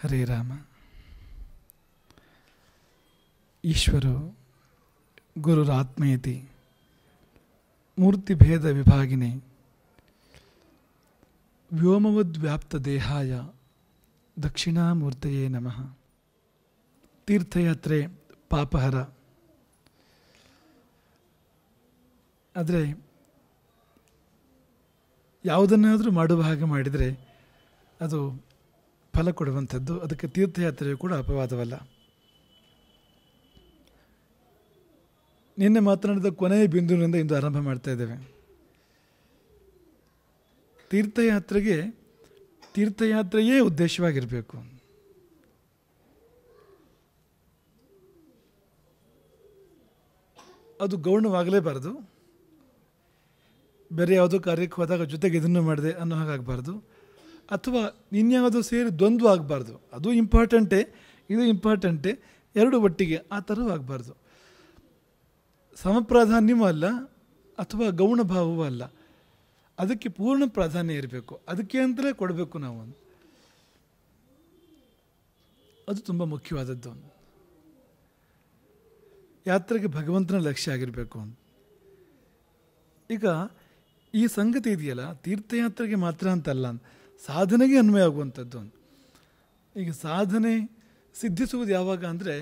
ಹರೇ ರಾಮ ಈಶ್ವರೋ ಗುರುರಾತ್ಮೇತಿ ಮೂರ್ತಿಭೇದ ವಿಭಾಗಿನೇ ದೇಹಾಯ ದಕ್ಷಿಣಾಮೂರ್ತೆಯೇ ನಮಃ ತೀರ್ಥಯಾತ್ರೆ ಪಾಪಹರ ಆದರೆ ಯಾವುದನ್ನಾದರೂ ಮಾಡುವ ಹಾಗೆ ಮಾಡಿದರೆ ಅದು ಫಲ ಕೊಡುವಂಥದ್ದು ಅದಕ್ಕೆ ತೀರ್ಥಯಾತ್ರೆಯು ಕೂಡ ಅಪವಾದವಲ್ಲ ನಿನ್ನೆ ಮಾತನಾಡಿದ ಕೊನೆಯ ಬಿಂದುವಿನಿಂದ ಇಂದು ಆರಂಭ ಮಾಡ್ತಾ ಇದ್ದೇವೆ ತೀರ್ಥಯಾತ್ರೆಗೆ ತೀರ್ಥಯಾತ್ರೆಯೇ ಉದ್ದೇಶವಾಗಿರಬೇಕು ಅದು ಗೌಣವಾಗಲೇಬಾರದು ಬೇರೆ ಯಾವುದೋ ಕಾರ್ಯಕ್ಕೆ ಹೋದಾಗ ಜೊತೆಗೆ ಇದನ್ನು ಮಾಡಿದೆ ಅನ್ನೋ ಹಾಗಾಗಬಾರ್ದು ಅಥವಾ ಇನ್ಯಾವುದೋ ಸೇರಿ ದ್ವಂದ್ವ ಆಗಬಾರ್ದು ಅದು ಇಂಪಾರ್ಟೆಂಟೇ ಇದು ಇಂಪಾರ್ಟೆಂಟೇ ಎರಡು ಒಟ್ಟಿಗೆ ಆ ಥರವೂ ಆಗಬಾರ್ದು ಸಮಪ್ರಾಧಾನ್ಯವೂ ಅಲ್ಲ ಅಥವಾ ಗೌಣ ಭಾವವೂ ಅಲ್ಲ ಅದಕ್ಕೆ ಪೂರ್ಣ ಪ್ರಾಧಾನ್ಯ ಇರಬೇಕು ಅದಕ್ಕೆ ಅಂತಲೇ ಕೊಡಬೇಕು ನಾವು ಅದು ತುಂಬ ಮುಖ್ಯವಾದದ್ದು ಯಾತ್ರೆಗೆ ಭಗವಂತನ ಲಕ್ಷ್ಯ ಆಗಿರಬೇಕು ಅಂತ ಈಗ ಈ ಸಂಗತಿ ಇದೆಯಲ್ಲ ತೀರ್ಥಯಾತ್ರೆಗೆ ಮಾತ್ರ ಅಂತಲ್ಲ ಸಾಧನೆಗೆ ಅನ್ವಯ ಆಗುವಂಥದ್ದು ಈಗ ಸಾಧನೆ ಸಿದ್ಧಿಸುವುದು ಯಾವಾಗ ಅಂದರೆ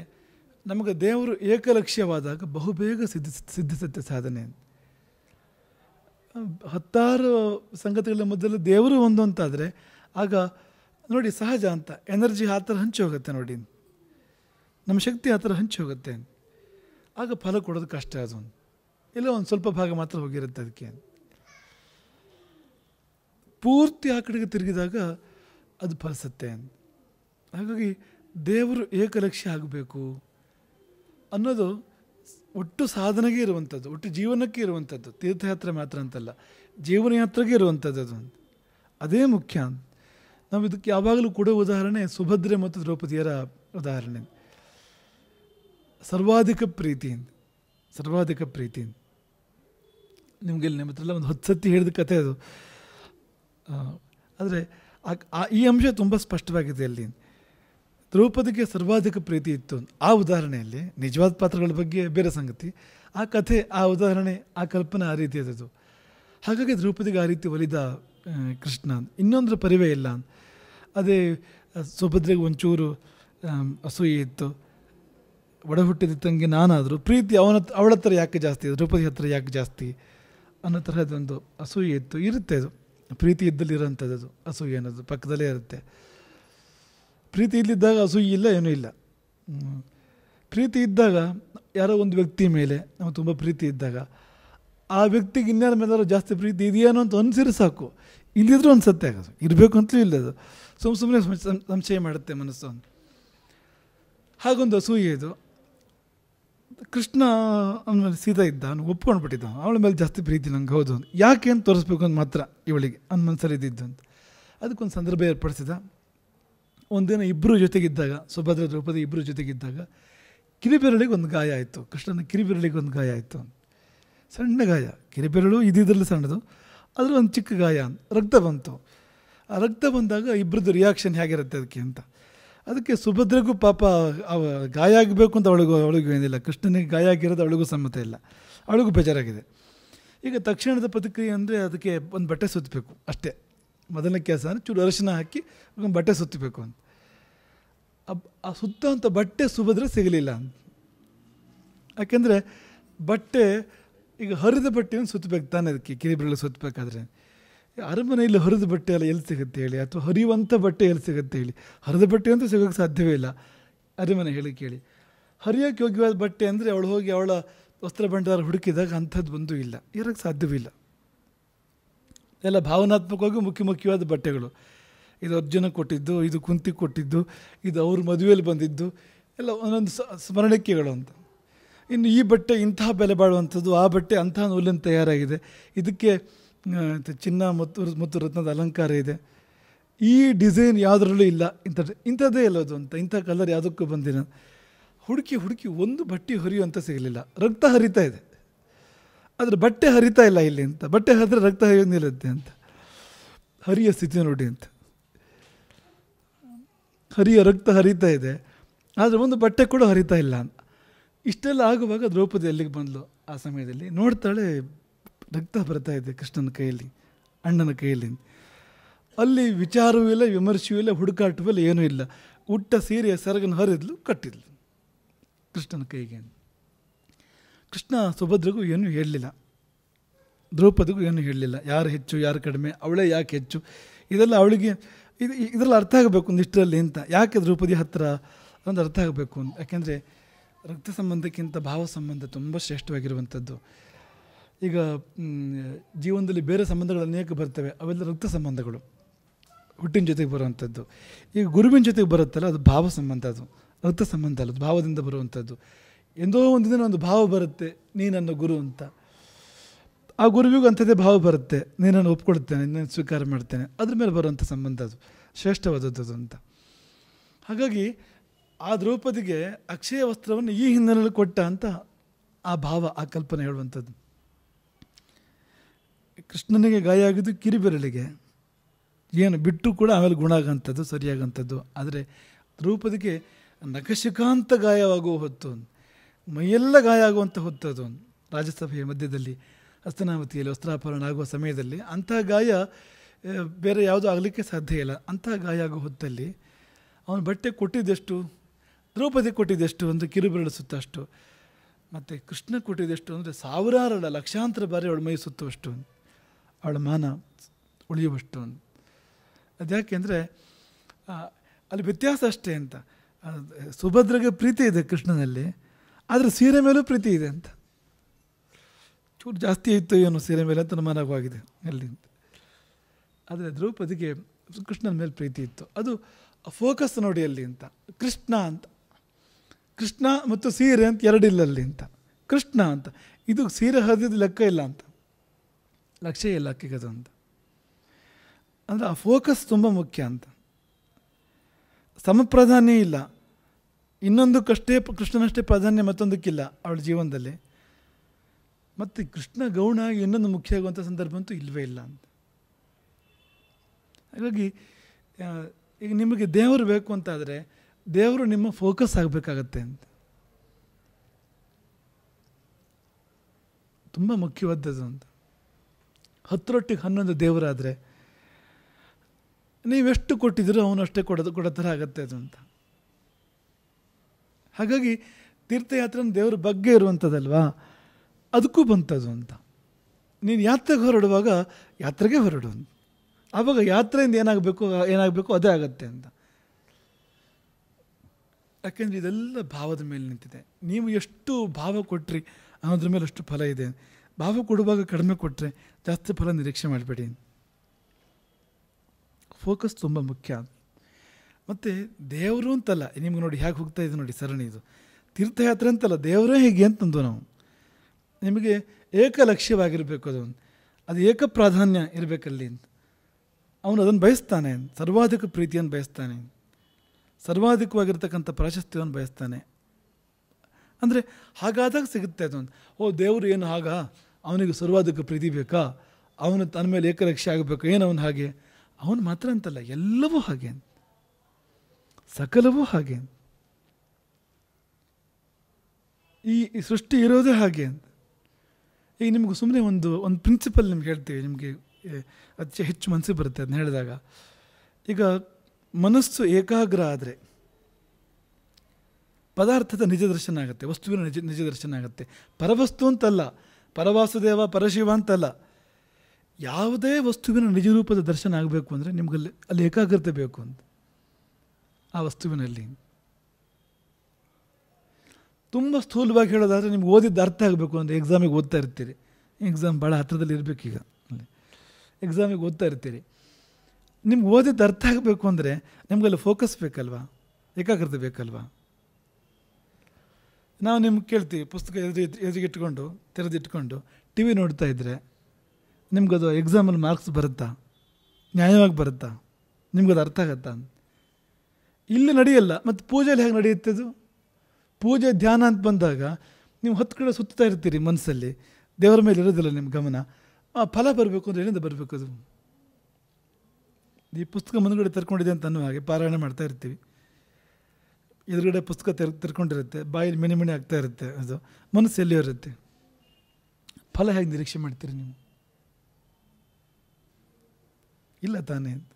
ನಮಗೆ ದೇವರು ಏಕಲಕ್ಷ್ಯವಾದಾಗ ಬಹುಬೇಗ ಸಿದ್ಧ ಸಿದ್ಧಿಸುತ್ತೆ ಸಾಧನೆ ಹತ್ತಾರು ಸಂಗತಿಗಳ ಮೊದಲು ದೇವರು ಒಂದು ಅಂತಾದರೆ ಆಗ ನೋಡಿ ಸಹಜ ಅಂತ ಎನರ್ಜಿ ಆ ಥರ ಹಂಚಿ ಹೋಗುತ್ತೆ ನೋಡಿ ನಮ್ಮ ಶಕ್ತಿ ಆ ಥರ ಹಂಚಿ ಹೋಗುತ್ತೆ ಆಗ ಫಲ ಕೊಡೋದು ಕಷ್ಟ ಅದೊಂದು ಇಲ್ಲ ಒಂದು ಸ್ವಲ್ಪ ಭಾಗ ಮಾತ್ರ ಹೋಗಿರುತ್ತೆ ಅದಕ್ಕೆ ಪೂರ್ತಿ ಆ ಕಡೆಗೆ ತಿರುಗಿದಾಗ ಅದು ಫಲಿಸುತ್ತೆ ಹಾಗಾಗಿ ದೇವರು ಏಕಲಕ್ಷ ಆಗಬೇಕು ಅನ್ನೋದು ಒಟ್ಟು ಸಾಧನೆಗೆ ಇರುವಂಥದ್ದು ಒಟ್ಟು ಜೀವನಕ್ಕೆ ಇರುವಂಥದ್ದು ತೀರ್ಥಯಾತ್ರೆ ಮಾತ್ರ ಅಂತಲ್ಲ ಜೀವನ ಯಾತ್ರೆಗೆ ಇರುವಂಥದ್ದು ಅದು ಅದೇ ಮುಖ್ಯ ನಾವು ಇದಕ್ಕೆ ಯಾವಾಗಲೂ ಕೂಡ ಉದಾಹರಣೆ ಸುಭದ್ರೆ ಮತ್ತು ದ್ರೌಪದಿಯರ ಉದಾಹರಣೆ ಸರ್ವಾಧಿಕ ಪ್ರೀತಿ ಸರ್ವಾಧಿಕ ಪ್ರೀತಿ ನಿಮಗೆಲ್ಲ ನಿಮ್ಮ ಸತ್ತಿ ಹೇಳಿದ ಕಥೆ ಅದು ಆದರೆ ಈ ಅಂಶ ತುಂಬ ಸ್ಪಷ್ಟವಾಗಿದೆ ಅಲ್ಲಿ ದ್ರೌಪದಿಗೆ ಸರ್ವಾಧಿಕ ಪ್ರೀತಿ ಇತ್ತು ಆ ಉದಾಹರಣೆಯಲ್ಲಿ ನಿಜವಾದ ಪಾತ್ರಗಳ ಬಗ್ಗೆ ಬೇರೆ ಸಂಗತಿ ಆ ಕಥೆ ಆ ಉದಾಹರಣೆ ಆ ಕಲ್ಪನೆ ಆ ರೀತಿಯಾದದ್ದು ಹಾಗಾಗಿ ದ್ರೌಪದಿಗೆ ಆ ರೀತಿ ಒಲಿದ ಕೃಷ್ಣ ಇನ್ನೊಂದರ ಪರಿವೇ ಇಲ್ಲ ಅದೇ ಸುಭದ್ರೆಗೆ ಒಂಚೂರು ಅಸೂಯೆ ಇತ್ತು ಒಡ ಹುಟ್ಟಿದ ತಂಗಿ ನಾನಾದರೂ ಪ್ರೀತಿ ಅವನ ಅವಳ ಹತ್ರ ಯಾಕೆ ಜಾಸ್ತಿ ದ್ರೌಪದಿ ಹತ್ರ ಯಾಕೆ ಜಾಸ್ತಿ ಅನ್ನೋ ತರಹದೊಂದು ಅಸೂಯೆ ಇತ್ತು ಇರುತ್ತೆ ಅದು ಪ್ರೀತಿ ಇದ್ದಲ್ಲಿ ಇರೋಂಥದ್ದು ಅಸೂಯೆ ಅನ್ನೋದು ಪಕ್ಕದಲ್ಲೇ ಇರುತ್ತೆ ಪ್ರೀತಿ ಇಲ್ಲಿದ್ದಾಗ ಅಸೂಯಿ ಇಲ್ಲ ಏನೂ ಇಲ್ಲ ಪ್ರೀತಿ ಇದ್ದಾಗ ಯಾರೋ ಒಂದು ವ್ಯಕ್ತಿ ಮೇಲೆ ನಾವು ತುಂಬ ಪ್ರೀತಿ ಇದ್ದಾಗ ಆ ವ್ಯಕ್ತಿಗೆ ಇನ್ಯಾರ ಮೇಲಾದ್ರೂ ಜಾಸ್ತಿ ಪ್ರೀತಿ ಇದೆಯೇನೋ ಅಂತ ಒಂದ್ಸರಿ ಸಾಕು ಇಲ್ಲಿದ್ರೂ ಸತ್ಯ ಆಗೋದು ಇರಬೇಕು ಅಂತಲೂ ಇಲ್ಲ ಅದು ಸುಮ್ಮ ಸುಮ್ಮನೆ ಸಂಶಯ ಮಾಡುತ್ತೆ ಮನಸ್ಸು ಹಾಗೊಂದು ಅಸೂಯೆ ಇದು ಕೃಷ್ಣ ಮೇಲೆ ಸೀತಾ ಇದ್ದ ಅವ್ನು ಬಿಟ್ಟಿದ್ದ ಅವಳ ಮೇಲೆ ಜಾಸ್ತಿ ಪ್ರೀತಿ ನಂಗೆ ಹೌದು ಅಂತ ಯಾಕೆ ಅಂತ ತೋರಿಸ್ಬೇಕು ಅಂತ ಮಾತ್ರ ಇವಳಿಗೆ ಅವ್ನ ಮನಸ್ಸಲ್ಲಿ ಇದ್ದಿದ್ದು ಅಂತ ಅದಕ್ಕೊಂದು ಸಂದರ್ಭ ಏರ್ಪಡಿಸಿದ ಒಂದಿನ ಇಬ್ಬರು ಜೊತೆಗಿದ್ದಾಗ ಸುಭದ್ರ ದ್ರೌಪದಿ ಇಬ್ಬರು ಜೊತೆಗಿದ್ದಾಗ ಕಿರಿಬೆರಳಿಗೆ ಒಂದು ಗಾಯ ಆಯಿತು ಕೃಷ್ಣನ ಕಿರಿಬೆರಳಿಗೆ ಒಂದು ಗಾಯ ಆಯಿತು ಅಂತ ಸಣ್ಣ ಗಾಯ ಕಿರಿಬೆರಳು ಇದಿದ್ರಲ್ಲಿ ಸಣ್ಣದು ಆದರೆ ಒಂದು ಚಿಕ್ಕ ಗಾಯ ಅಂತ ರಕ್ತ ಬಂತು ಆ ರಕ್ತ ಬಂದಾಗ ಇಬ್ಬರದ್ದು ರಿಯಾಕ್ಷನ್ ಹೇಗಿರುತ್ತೆ ಅದಕ್ಕೆ ಅಂತ ಅದಕ್ಕೆ ಸುಭದ್ರಗೂ ಪಾಪ ಅವ ಗಾಯ ಆಗಬೇಕು ಅಂತ ಅವಳಿಗೂ ಅವಳಿಗೂ ಏನಿಲ್ಲ ಕೃಷ್ಣನಿಗೆ ಗಾಯ ಆಗಿರೋದು ಅವಳಿಗೂ ಸಮ್ಮತ ಇಲ್ಲ ಅವಳಿಗೂ ಬೇಜಾರಾಗಿದೆ ಈಗ ತಕ್ಷಣದ ಪ್ರತಿಕ್ರಿಯೆ ಅಂದರೆ ಅದಕ್ಕೆ ಒಂದು ಬಟ್ಟೆ ಸುತ್ತಬೇಕು ಅಷ್ಟೇ ಮೊದಲನೇ ಕೆಲಸ ಅಂದರೆ ಚೂರು ಅರಶಿನ ಹಾಕಿ ಒಂದು ಬಟ್ಟೆ ಸುತ್ತಬೇಕು ಅಂತ ಅಬ್ ಆ ಅಂತ ಬಟ್ಟೆ ಸುಭದ್ರ ಸಿಗಲಿಲ್ಲ ಅಂತ ಯಾಕೆಂದರೆ ಬಟ್ಟೆ ಈಗ ಹರಿದ ಬಟ್ಟೆಯನ್ನು ಸುತ್ತಬೇಕು ತಾನೇ ಅದಕ್ಕೆ ಕಿರಿಬಿರಳು ಸುತ್ತಬೇಕಾದ್ರೆ ಅರಮನೆಯಲ್ಲಿ ಹರಿದ ಬಟ್ಟೆ ಎಲ್ಲ ಎಲ್ಲಿ ಸಿಗುತ್ತೆ ಹೇಳಿ ಅಥವಾ ಹರಿಯುವಂಥ ಬಟ್ಟೆ ಎಲ್ಲಿ ಸಿಗುತ್ತೆ ಹೇಳಿ ಹರಿದ ಬಟ್ಟೆ ಅಂತೂ ಸಿಗೋಕ್ಕೆ ಸಾಧ್ಯವೇ ಇಲ್ಲ ಅರಮನೆ ಹೇಳಿ ಕೇಳಿ ಹರಿಯೋಕ್ಕೆ ಯೋಗ್ಯವಾದ ಬಟ್ಟೆ ಅಂದರೆ ಅವಳು ಹೋಗಿ ಅವಳ ವಸ್ತ್ರ ಭಂಡಾರ ಹುಡುಕಿದಾಗ ಅಂಥದ್ದು ಬಂದೂ ಇಲ್ಲ ಇರೋಕ್ಕೆ ಸಾಧ್ಯವಿಲ್ಲ ಎಲ್ಲ ಭಾವನಾತ್ಮಕವಾಗಿ ಮುಖ್ಯ ಮುಖ್ಯವಾದ ಬಟ್ಟೆಗಳು ಇದು ಅರ್ಜುನ ಕೊಟ್ಟಿದ್ದು ಇದು ಕುಂತಿ ಕೊಟ್ಟಿದ್ದು ಇದು ಅವ್ರ ಮದುವೆಯಲ್ಲಿ ಬಂದಿದ್ದು ಎಲ್ಲ ಒಂದೊಂದು ಸ್ಮರಣಿಕೆಗಳು ಅಂತ ಇನ್ನು ಈ ಬಟ್ಟೆ ಇಂತಹ ಬೆಲೆ ಬಾಳುವಂಥದ್ದು ಆ ಬಟ್ಟೆ ಅಂತಹ ನೂಲನ್ನು ತಯಾರಾಗಿದೆ ಇದಕ್ಕೆ ಚಿನ್ನ ಮತ್ತು ಮತ್ತು ರತ್ನದ ಅಲಂಕಾರ ಇದೆ ಈ ಡಿಸೈನ್ ಯಾವುದರಲ್ಲೂ ಇಲ್ಲ ಇಂಥದ್ದು ಇಂಥದ್ದೇ ಇಲ್ಲದು ಅಂತ ಇಂಥ ಕಲರ್ ಯಾವುದಕ್ಕೂ ಬಂದಿಲ್ಲ ಹುಡುಕಿ ಹುಡುಕಿ ಒಂದು ಬಟ್ಟೆ ಹರಿಯುವಂಥ ಸಿಗಲಿಲ್ಲ ರಕ್ತ ಹರಿತಾ ಇದೆ ಆದರೆ ಬಟ್ಟೆ ಹರಿತಾ ಇಲ್ಲ ಇಲ್ಲಿ ಅಂತ ಬಟ್ಟೆ ಹರಿದ್ರೆ ರಕ್ತ ಹರಿಯೋ ನಿಲ್ಲುತ್ತೆ ಅಂತ ಹರಿಯ ಸ್ಥಿತಿ ನೋಡಿ ಅಂತ ಹರಿಯ ರಕ್ತ ಹರಿತಾ ಇದೆ ಆದರೆ ಒಂದು ಬಟ್ಟೆ ಕೂಡ ಹರಿತಾ ಇಲ್ಲ ಅಂತ ಇಷ್ಟೆಲ್ಲ ಆಗುವಾಗ ದ್ರೌಪದಿ ಎಲ್ಲಿಗೆ ಬಂದಳು ಆ ಸಮಯದಲ್ಲಿ ನೋಡ್ತಾಳೆ ರಕ್ತ ಬರ್ತಾ ಇದೆ ಕೃಷ್ಣನ ಕೈಯಲ್ಲಿ ಅಣ್ಣನ ಕೈಯಲ್ಲಿ ಅಲ್ಲಿ ವಿಚಾರವೂ ಇಲ್ಲ ವಿಮರ್ಶೆಯೂ ಇಲ್ಲ ಹುಡುಕಾಟವೂ ಇಲ್ಲ ಏನೂ ಇಲ್ಲ ಉಟ್ಟ ಸೀರೆಯ ಸೆರಗನ ಹರಿದ್ಲು ಕಟ್ಟಿದ್ಲು ಕೃಷ್ಣನ ಕೈಗೆ ಕೃಷ್ಣ ಸುಭದ್ರಗೂ ಏನೂ ಹೇಳಲಿಲ್ಲ ದ್ರೌಪದಿಗೂ ಏನೂ ಹೇಳಲಿಲ್ಲ ಯಾರು ಹೆಚ್ಚು ಯಾರು ಕಡಿಮೆ ಅವಳೇ ಯಾಕೆ ಹೆಚ್ಚು ಇದೆಲ್ಲ ಅವಳಿಗೆ ಇದು ಇದರಲ್ಲಿ ಅರ್ಥ ಆಗಬೇಕು ಇಷ್ಟರಲ್ಲಿ ಅಂತ ಯಾಕೆ ದ್ರೌಪದಿ ಹತ್ತಿರ ಒಂದು ಅರ್ಥ ಆಗಬೇಕು ಯಾಕೆಂದರೆ ರಕ್ತ ಸಂಬಂಧಕ್ಕಿಂತ ಭಾವ ಸಂಬಂಧ ತುಂಬ ಶ್ರೇಷ್ಠವಾಗಿರುವಂಥದ್ದು ಈಗ ಜೀವನದಲ್ಲಿ ಬೇರೆ ಸಂಬಂಧಗಳು ಅನೇಕ ಬರ್ತವೆ ಅವೆಲ್ಲ ರಕ್ತ ಸಂಬಂಧಗಳು ಹುಟ್ಟಿನ ಜೊತೆಗೆ ಬರುವಂಥದ್ದು ಈಗ ಗುರುವಿನ ಜೊತೆಗೆ ಬರುತ್ತಲ್ಲ ಅದು ಭಾವ ಸಂಬಂಧ ಅದು ರಕ್ತ ಸಂಬಂಧ ಅಲ್ಲ ಭಾವದಿಂದ ಬರುವಂಥದ್ದು ಎಂದೋ ಒಂದು ದಿನ ಒಂದು ಭಾವ ಬರುತ್ತೆ ನೀ ನನ್ನ ಗುರು ಅಂತ ಆ ಗುರುವಿಗೂ ಅಂಥದ್ದೇ ಭಾವ ಬರುತ್ತೆ ನೀನನ್ನು ಒಪ್ಕೊಳ್ತೇನೆ ನಾನು ಸ್ವೀಕಾರ ಮಾಡ್ತೇನೆ ಅದ್ರ ಮೇಲೆ ಬರುವಂಥ ಸಂಬಂಧ ಅದು ಶ್ರೇಷ್ಠವಾದದ್ದು ಅಂತ ಹಾಗಾಗಿ ಆ ದ್ರೌಪದಿಗೆ ಅಕ್ಷಯ ವಸ್ತ್ರವನ್ನು ಈ ಹಿನ್ನೆಲೆಯಲ್ಲಿ ಕೊಟ್ಟ ಅಂತ ಆ ಭಾವ ಆ ಕಲ್ಪನೆ ಹೇಳುವಂಥದ್ದು ಕೃಷ್ಣನಿಗೆ ಗಾಯ ಆಗಿದ್ದು ಕಿರಿಬೆರಳಿಗೆ ಏನು ಬಿಟ್ಟು ಕೂಡ ಆಮೇಲೆ ಗುಣ ಆಗೋಂಥದ್ದು ಸರಿಯಾಗಂಥದ್ದು ಆದರೆ ದ್ರೌಪದಿಗೆ ನಕಶಿಕಾಂತ ಗಾಯವಾಗುವ ಹೊತ್ತು ಮೈಯೆಲ್ಲ ಗಾಯ ಆಗುವಂಥ ಹೊತ್ತು ಅದು ರಾಜ್ಯಸಭೆಯ ಮಧ್ಯದಲ್ಲಿ ಹಸ್ತನಾಮತಿಯಲ್ಲಿ ವಸ್ತ್ರಾಪರಣ ಆಗುವ ಸಮಯದಲ್ಲಿ ಅಂತಹ ಗಾಯ ಬೇರೆ ಯಾವುದೂ ಆಗಲಿಕ್ಕೆ ಸಾಧ್ಯ ಇಲ್ಲ ಅಂತಹ ಗಾಯ ಆಗೋ ಹೊತ್ತಲ್ಲಿ ಅವನು ಬಟ್ಟೆ ಕೊಟ್ಟಿದ್ದೆಷ್ಟು ದ್ರೌಪದಿ ಕೊಟ್ಟಿದ್ದೆಷ್ಟು ಒಂದು ಕಿರುಬೆರಳು ಸುತ್ತಷ್ಟು ಮತ್ತು ಕೃಷ್ಣ ಕೊಟ್ಟಿದ್ದೆಷ್ಟು ಅಂದರೆ ಸಾವಿರಾರು ಲಕ್ಷಾಂತರ ಬಾರಿ ಅವಳು ಮೈ ಸುತ್ತುವಷ್ಟು ಅವಳ ಮಾನ ಉಳಿಯುವಷ್ಟು ಅಂತ ಅದ್ಯಾಕೆಂದರೆ ಅಲ್ಲಿ ವ್ಯತ್ಯಾಸ ಅಷ್ಟೇ ಅಂತ ಸುಭದ್ರಗೆ ಪ್ರೀತಿ ಇದೆ ಕೃಷ್ಣನಲ್ಲಿ ಆದರೆ ಸೀರೆ ಮೇಲೂ ಪ್ರೀತಿ ಇದೆ ಅಂತ ಚೂರು ಜಾಸ್ತಿ ಇತ್ತು ಏನು ಸೀರೆ ಮೇಲೆ ಅಂತ ಅನುಮಾನವಾಗಿದೆ ಅಲ್ಲಿ ಆದರೆ ದ್ರೌಪದಿಗೆ ಕೃಷ್ಣನ ಮೇಲೆ ಪ್ರೀತಿ ಇತ್ತು ಅದು ಫೋಕಸ್ ನೋಡಿ ಅಲ್ಲಿ ಅಂತ ಕೃಷ್ಣ ಅಂತ ಕೃಷ್ಣ ಮತ್ತು ಸೀರೆ ಅಂತ ಎರಡಿಲ್ಲ ಅಲ್ಲಿ ಅಂತ ಕೃಷ್ಣ ಅಂತ ಇದು ಸೀರೆ ಹರಿದಿದ್ದು ಲೆಕ್ಕ ಇಲ್ಲ ಅಂತ ಲಕ್ಷ್ಯ ಇಲ್ಲ ಅಕ್ಕಿಗದು ಅಂತ ಅಂದರೆ ಆ ಫೋಕಸ್ ತುಂಬ ಮುಖ್ಯ ಅಂತ ಸಮಪ್ರಾಧಾನ್ಯ ಇಲ್ಲ ಇನ್ನೊಂದಕ್ಕಷ್ಟೇ ಕೃಷ್ಣನಷ್ಟೇ ಪ್ರಾಧಾನ್ಯ ಮತ್ತೊಂದಕ್ಕಿಲ್ಲ ಅವಳ ಜೀವನದಲ್ಲಿ ಮತ್ತು ಕೃಷ್ಣ ಗೌಣ ಇನ್ನೊಂದು ಮುಖ್ಯ ಆಗುವಂಥ ಸಂದರ್ಭ ಅಂತೂ ಇಲ್ಲವೇ ಇಲ್ಲ ಅಂತ ಹಾಗಾಗಿ ಈಗ ನಿಮಗೆ ದೇವರು ಬೇಕು ಅಂತಾದರೆ ದೇವರು ನಿಮ್ಮ ಫೋಕಸ್ ಆಗಬೇಕಾಗತ್ತೆ ಅಂತ ತುಂಬ ಮುಖ್ಯವಾದದ್ದು ಅಂತ ರೊಟ್ಟಿಗೆ ಹನ್ನೊಂದು ದೇವರಾದರೆ ನೀವೆಷ್ಟು ಅವನು ಅವನಷ್ಟೇ ಕೊಡೋದು ಕೊಡೋ ಥರ ಆಗತ್ತೆ ಅದು ಅಂತ ಹಾಗಾಗಿ ತೀರ್ಥಯಾತ್ರೆ ದೇವರ ಬಗ್ಗೆ ಇರುವಂಥದ್ದಲ್ವಾ ಅದಕ್ಕೂ ಬಂತದು ಅಂತ ನೀನು ಯಾತ್ರೆಗೆ ಹೊರಡುವಾಗ ಯಾತ್ರೆಗೆ ಹೊರಡು ಅಂತ ಆವಾಗ ಯಾತ್ರೆಯಿಂದ ಏನಾಗಬೇಕು ಏನಾಗಬೇಕು ಅದೇ ಆಗತ್ತೆ ಅಂತ ಯಾಕೆಂದರೆ ಇದೆಲ್ಲ ಭಾವದ ಮೇಲೆ ನಿಂತಿದೆ ನೀವು ಎಷ್ಟು ಭಾವ ಕೊಟ್ರಿ ಅನ್ನೋದ್ರ ಮೇಲೆ ಅಷ್ಟು ಫಲ ಇದೆ ಭಾವ ಕೊಡುವಾಗ ಕಡಿಮೆ ಕೊಟ್ಟರೆ ಜಾಸ್ತಿ ಫಲ ನಿರೀಕ್ಷೆ ಮಾಡಬೇಡಿ ಫೋಕಸ್ ತುಂಬ ಮುಖ್ಯ ಮತ್ತು ದೇವರು ಅಂತಲ್ಲ ನಿಮ್ಗೆ ನೋಡಿ ಹೇಗೆ ಹೋಗ್ತಾ ಇದೆ ನೋಡಿ ಸರಣಿ ಇದು ತೀರ್ಥಯಾತ್ರೆ ಅಂತಲ್ಲ ದೇವರೇ ಹೇಗೆ ಅಂತಂದು ನಾವು ನಿಮಗೆ ಏಕಲಕ್ಷ್ಯವಾಗಿರಬೇಕು ಅದು ಅದು ಏಕ ಪ್ರಾಧಾನ್ಯ ಇರಬೇಕಲ್ಲಿ ಅವನು ಅದನ್ನು ಬಯಸ್ತಾನೆ ಸರ್ವಾಧಿಕ ಪ್ರೀತಿಯನ್ನು ಬಯಸ್ತಾನೆ ಸರ್ವಾಧಿಕವಾಗಿರ್ತಕ್ಕಂಥ ಪ್ರಾಶಸ್ತ್ಯವನ್ನು ಬಯಸ್ತಾನೆ ಅಂದರೆ ಹಾಗಾದಾಗ ಸಿಗುತ್ತೆ ಅದೊಂದು ಓ ದೇವರು ಏನು ಹಾಗ ಅವನಿಗೆ ಸರ್ವಾಧಿಕ ಪ್ರೀತಿ ಬೇಕಾ ಅವನು ತನ್ನ ಮೇಲೆ ಏಕರಕ್ಷೆ ಆಗಬೇಕು ಏನು ಅವನು ಹಾಗೆ ಅವನು ಮಾತ್ರ ಅಂತಲ್ಲ ಎಲ್ಲವೂ ಹಾಗೆ ಸಕಲವೂ ಹಾಗೆ ಈ ಸೃಷ್ಟಿ ಇರೋದೇ ಹಾಗೆ ಅಂತ ಈಗ ನಿಮಗೆ ಸುಮ್ಮನೆ ಒಂದು ಒಂದು ಪ್ರಿನ್ಸಿಪಲ್ ನಿಮ್ಗೆ ಹೇಳ್ತೀವಿ ನಿಮಗೆ ಅತಿ ಹೆಚ್ಚು ಮನಸ್ಸಿಗೆ ಬರುತ್ತೆ ಅದನ್ನ ಹೇಳಿದಾಗ ಈಗ ಮನಸ್ಸು ಏಕಾಗ್ರ ಆದರೆ ಪದಾರ್ಥದ ನಿಜ ದರ್ಶನ ಆಗುತ್ತೆ ವಸ್ತುವಿನ ನಿಜ ನಿಜ ದರ್ಶನ ಆಗುತ್ತೆ ಪರವಸ್ತು ಅಂತಲ್ಲ ಪರವಾಸುದೇವ ಪರಶಿವ ಅಂತಲ್ಲ ಯಾವುದೇ ವಸ್ತುವಿನ ನಿಜರೂಪದ ದರ್ಶನ ಆಗಬೇಕು ಅಂದರೆ ನಿಮ್ಗೆ ಅಲ್ಲಿ ಏಕಾಗ್ರತೆ ಬೇಕು ಅಂತ ಆ ವಸ್ತುವಿನಲ್ಲಿ ತುಂಬ ಸ್ಥೂಲವಾಗಿ ಹೇಳೋದಾದರೆ ನಿಮ್ಗೆ ಓದಿದ್ದು ಅರ್ಥ ಆಗಬೇಕು ಅಂದರೆ ಎಕ್ಸಾಮಿಗೆ ಓದ್ತಾ ಇರ್ತೀರಿ ಎಕ್ಸಾಮ್ ಭಾಳ ಹತ್ತಿರದಲ್ಲಿ ಈಗ ಎಕ್ಸಾಮಿಗೆ ಓದ್ತಾ ಇರ್ತೀರಿ ನಿಮ್ಗೆ ಓದಿದ್ದು ಅರ್ಥ ಆಗಬೇಕು ಅಂದರೆ ಅಲ್ಲಿ ಫೋಕಸ್ ಬೇಕಲ್ವಾ ಏಕಾಗ್ರತೆ ಬೇಕಲ್ವಾ ನಾವು ನಿಮ್ಗೆ ಕೇಳ್ತೀವಿ ಪುಸ್ತಕ ಎದುರು ಎದುರಿಗಿಟ್ಕೊಂಡು ತೆರೆದಿಟ್ಕೊಂಡು ಟಿ ವಿ ನೋಡ್ತಾ ಇದ್ದರೆ ನಿಮ್ಗದು ಎಕ್ಸಾಮಲ್ಲಿ ಮಾರ್ಕ್ಸ್ ಬರುತ್ತಾ ನ್ಯಾಯವಾಗಿ ಬರುತ್ತಾ ನಿಮ್ಗದು ಅರ್ಥ ಆಗತ್ತಾ ಇಲ್ಲಿ ನಡೆಯಲ್ಲ ಮತ್ತು ಪೂಜೆಯಲ್ಲಿ ಹೇಗೆ ನಡೆಯುತ್ತೆ ಅದು ಪೂಜೆ ಧ್ಯಾನ ಅಂತ ಬಂದಾಗ ನೀವು ಹತ್ತು ಕಡೆ ಸುತ್ತಾ ಇರ್ತೀರಿ ಮನಸ್ಸಲ್ಲಿ ದೇವರ ಮೇಲೆ ಇರೋದಿಲ್ಲ ನಿಮ್ಮ ಗಮನ ಆ ಫಲ ಬರಬೇಕು ಅಂದರೆ ಎಲ್ಲಿಂದ ಬರಬೇಕು ಅದು ಈ ಪುಸ್ತಕ ಮುಂದುಗಡೆ ತರ್ಕೊಂಡಿದೆ ಅಂತ ಅನ್ನೋ ಹಾಗೆ ಪಾರಾಯಣ ಮಾಡ್ತಾ ಇರ್ತೀವಿ ಎದುರುಗಡೆ ಪುಸ್ತಕ ತೆರ್ ತಿರ್ಕೊಂಡಿರುತ್ತೆ ಬಾಯಲ್ಲಿ ಮಿಣಿ ಮಿಣಿ ಆಗ್ತಾ ಇರುತ್ತೆ ಅದು ಮನಸ್ಸು ಎಲ್ಲಿಯೋ ಇರುತ್ತೆ ಫಲ ಹೇಗೆ ನಿರೀಕ್ಷೆ ಮಾಡ್ತೀರಿ ನೀವು ಇಲ್ಲ ತಾನೇ ಅಂತ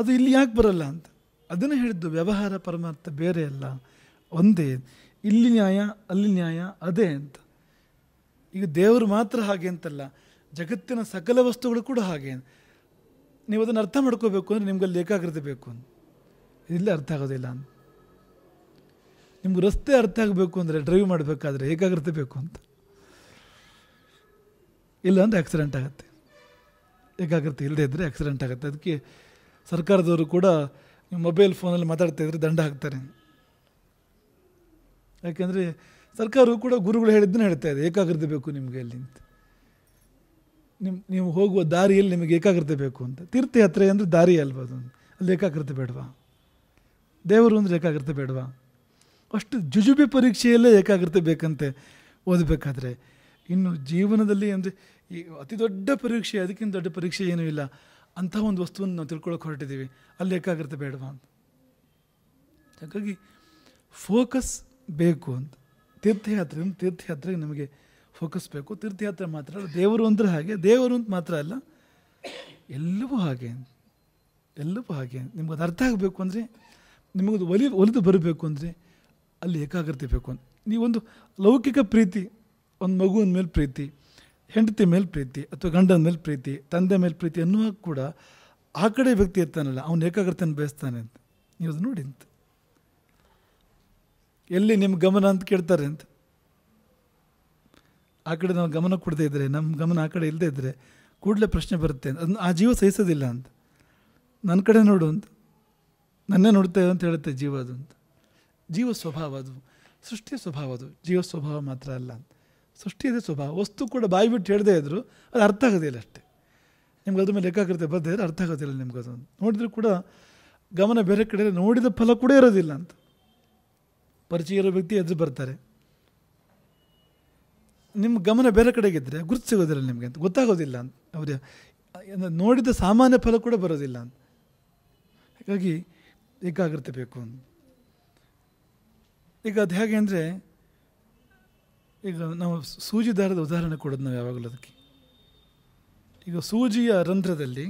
ಅದು ಇಲ್ಲಿ ಯಾಕೆ ಬರಲ್ಲ ಅಂತ ಅದನ್ನು ಹೇಳಿದ್ದು ವ್ಯವಹಾರ ಪರಮಾರ್ಥ ಬೇರೆ ಅಲ್ಲ ಒಂದೇ ಇಲ್ಲಿ ನ್ಯಾಯ ಅಲ್ಲಿ ನ್ಯಾಯ ಅದೇ ಅಂತ ಈಗ ದೇವರು ಮಾತ್ರ ಹಾಗೆ ಅಂತಲ್ಲ ಜಗತ್ತಿನ ಸಕಲ ವಸ್ತುಗಳು ಕೂಡ ಹಾಗೆ ನೀವು ಅದನ್ನು ಅರ್ಥ ಮಾಡ್ಕೋಬೇಕು ಅಂದರೆ ನಿಮಗಲ್ಲಿ ಏಕಾಗ್ರತೆ ಬೇಕು ಅಂತ ಇಲ್ಲೇ ಅರ್ಥ ಆಗೋದಿಲ್ಲ ಅಂತ ನಿಮ್ಗೆ ರಸ್ತೆ ಅರ್ಥ ಆಗಬೇಕು ಅಂದರೆ ಡ್ರೈವ್ ಮಾಡಬೇಕಾದ್ರೆ ಏಕಾಗ್ರತೆ ಬೇಕು ಅಂತ ಇಲ್ಲ ಅಂದರೆ ಆಕ್ಸಿಡೆಂಟ್ ಆಗುತ್ತೆ ಏಕಾಗ್ರತೆ ಇಲ್ಲದೆ ಇದ್ದರೆ ಆಕ್ಸಿಡೆಂಟ್ ಆಗುತ್ತೆ ಅದಕ್ಕೆ ಸರ್ಕಾರದವರು ಕೂಡ ನಿಮ್ಮ ಮೊಬೈಲ್ ಫೋನಲ್ಲಿ ಮಾತಾಡ್ತಾ ಇದ್ರೆ ದಂಡ ಹಾಕ್ತಾರೆ ಯಾಕೆಂದರೆ ಸರ್ಕಾರವು ಕೂಡ ಗುರುಗಳು ಹೇಳಿದ್ದನ್ನು ಹೇಳ್ತಾ ಇದೆ ಏಕಾಗ್ರತೆ ಬೇಕು ನಿಮಗೆ ಅಲ್ಲಿ ಅಂತ ನಿಮ್ಮ ನೀವು ಹೋಗುವ ದಾರಿಯಲ್ಲಿ ನಿಮಗೆ ಏಕಾಗ್ರತೆ ಬೇಕು ಅಂತ ತೀರ್ಥಯಾತ್ರೆ ಅಂದರೆ ದಾರಿ ಅಲ್ವಾ ಅದು ಅಲ್ಲಿ ಏಕಾಗ್ರತೆ ಬೇಡವಾ ದೇವರು ಅಂದರೆ ಏಕಾಗ್ರತೆ ಬೇಡವಾ ಅಷ್ಟು ಜುಜುಬಿ ಪರೀಕ್ಷೆಯಲ್ಲೇ ಏಕಾಗ್ರತೆ ಬೇಕಂತೆ ಓದಬೇಕಾದ್ರೆ ಇನ್ನು ಜೀವನದಲ್ಲಿ ಅಂದರೆ ಈ ಅತಿ ದೊಡ್ಡ ಪರೀಕ್ಷೆ ಅದಕ್ಕಿಂತ ದೊಡ್ಡ ಪರೀಕ್ಷೆ ಏನೂ ಇಲ್ಲ ಅಂತಹ ಒಂದು ವಸ್ತುವನ್ನು ನಾವು ತಿಳ್ಕೊಳ್ಳೋಕೆ ಹೊರಟಿದ್ದೀವಿ ಅಲ್ಲಿ ಏಕಾಗ್ರತೆ ಬೇಡವಾ ಅಂತ ಹಾಗಾಗಿ ಫೋಕಸ್ ಬೇಕು ಅಂತ ತೀರ್ಥಯಾತ್ರೆ ತೀರ್ಥಯಾತ್ರೆಗೆ ನಮಗೆ ಫೋಕಸ್ ಬೇಕು ತೀರ್ಥಯಾತ್ರೆ ಮಾತ್ರ ಅಲ್ಲ ದೇವರು ಅಂದರೆ ಹಾಗೆ ದೇವರು ಅಂತ ಮಾತ್ರ ಅಲ್ಲ ಎಲ್ಲವೂ ಹಾಗೆ ಎಲ್ಲವೂ ಹಾಗೆ ನಿಮ್ಗೆ ಅದು ಅರ್ಥ ಆಗಬೇಕು ಅಂದರೆ ನಿಮಗದು ಒಲಿ ಒಲಿದು ಬರಬೇಕು ಅಂದರೆ ಅಲ್ಲಿ ಏಕಾಗ್ರತೆ ಬೇಕು ಅಂತ ನೀವೊಂದು ಲೌಕಿಕ ಪ್ರೀತಿ ಒಂದು ಮಗುವಿನ ಮೇಲೆ ಪ್ರೀತಿ ಹೆಂಡತಿ ಮೇಲೆ ಪ್ರೀತಿ ಅಥವಾ ಗಂಡನ ಮೇಲೆ ಪ್ರೀತಿ ತಂದೆ ಮೇಲೆ ಪ್ರೀತಿ ಅನ್ನುವಾಗ ಕೂಡ ಆ ಕಡೆ ವ್ಯಕ್ತಿ ಇರ್ತಾನಲ್ಲ ಅವನು ಏಕಾಗ್ರತೆಯನ್ನು ಬಯಸ್ತಾನೆ ಅಂತ ನೀವು ಅದು ನೋಡಿ ಅಂತ ಎಲ್ಲಿ ನಿಮ್ಮ ಗಮನ ಅಂತ ಕೇಳ್ತಾರೆ ಅಂತ ಆ ಕಡೆ ನಾವು ಗಮನ ಕೊಡದೇ ಇದ್ದರೆ ನಮ್ಮ ಗಮನ ಆ ಕಡೆ ಇಲ್ಲದೇ ಇದ್ದರೆ ಕೂಡಲೇ ಪ್ರಶ್ನೆ ಬರುತ್ತೆ ಅದನ್ನು ಆ ಜೀವ ಸಹಿಸೋದಿಲ್ಲ ಅಂತ ನನ್ನ ಕಡೆ ನೋಡು ಅಂತ ನನ್ನೇ ನೋಡ್ತೇವೆ ಅಂತ ಹೇಳುತ್ತೆ ಜೀವ ಅದು ಅಂತ ಜೀವ ಸ್ವಭಾವ ಅದು ಸೃಷ್ಟಿಯ ಸ್ವಭಾವ ಅದು ಜೀವ ಸ್ವಭಾವ ಮಾತ್ರ ಅಲ್ಲ ಅಂತ ಸೃಷ್ಟಿಯದೇ ಸ್ವಭಾವ ವಸ್ತು ಕೂಡ ಬಾಯಿ ಬಿಟ್ಟು ಹೇಳದೇ ಇದ್ದರೂ ಅದು ಅರ್ಥ ಆಗೋದಿಲ್ಲ ಅಷ್ಟೇ ನಿಮ್ಗೆ ಅದ್ರ ಮೇಲೆ ಲೆಕ್ಕಾಕೃತೆ ಬರ್ದೇ ಇದ್ರೆ ಅರ್ಥ ಆಗೋದಿಲ್ಲ ನಿಮ್ಗೆ ಅದು ನೋಡಿದ್ರೂ ಕೂಡ ಗಮನ ಬೇರೆ ಕಡೆ ನೋಡಿದ ಫಲ ಕೂಡ ಇರೋದಿಲ್ಲ ಅಂತ ಪರಿಚಯ ಇರೋ ವ್ಯಕ್ತಿ ಎದುರು ಬರ್ತಾರೆ ನಿಮ್ಮ ಗಮನ ಬೇರೆ ಕಡೆಗಿದ್ದರೆ ಗುರುತು ಸಿಗೋದಿಲ್ಲ ನಿಮಗೆ ಅಂತ ಗೊತ್ತಾಗೋದಿಲ್ಲ ಅಂತ ಅವ್ರ ನೋಡಿದ ಸಾಮಾನ್ಯ ಫಲ ಕೂಡ ಬರೋದಿಲ್ಲ ಅಂತ ಹಾಗಾಗಿ ಏಕಾಗ್ರತೆ ಬೇಕು ಅಂತ ಈಗ ಅದು ಹೇಗೆ ಅಂದರೆ ಈಗ ನಾವು ಸೂಜಿ ದಾರದ ಉದಾಹರಣೆ ಕೊಡೋದು ನಾವು ಯಾವಾಗಲೂ ಅದಕ್ಕೆ ಈಗ ಸೂಜಿಯ ರಂಧ್ರದಲ್ಲಿ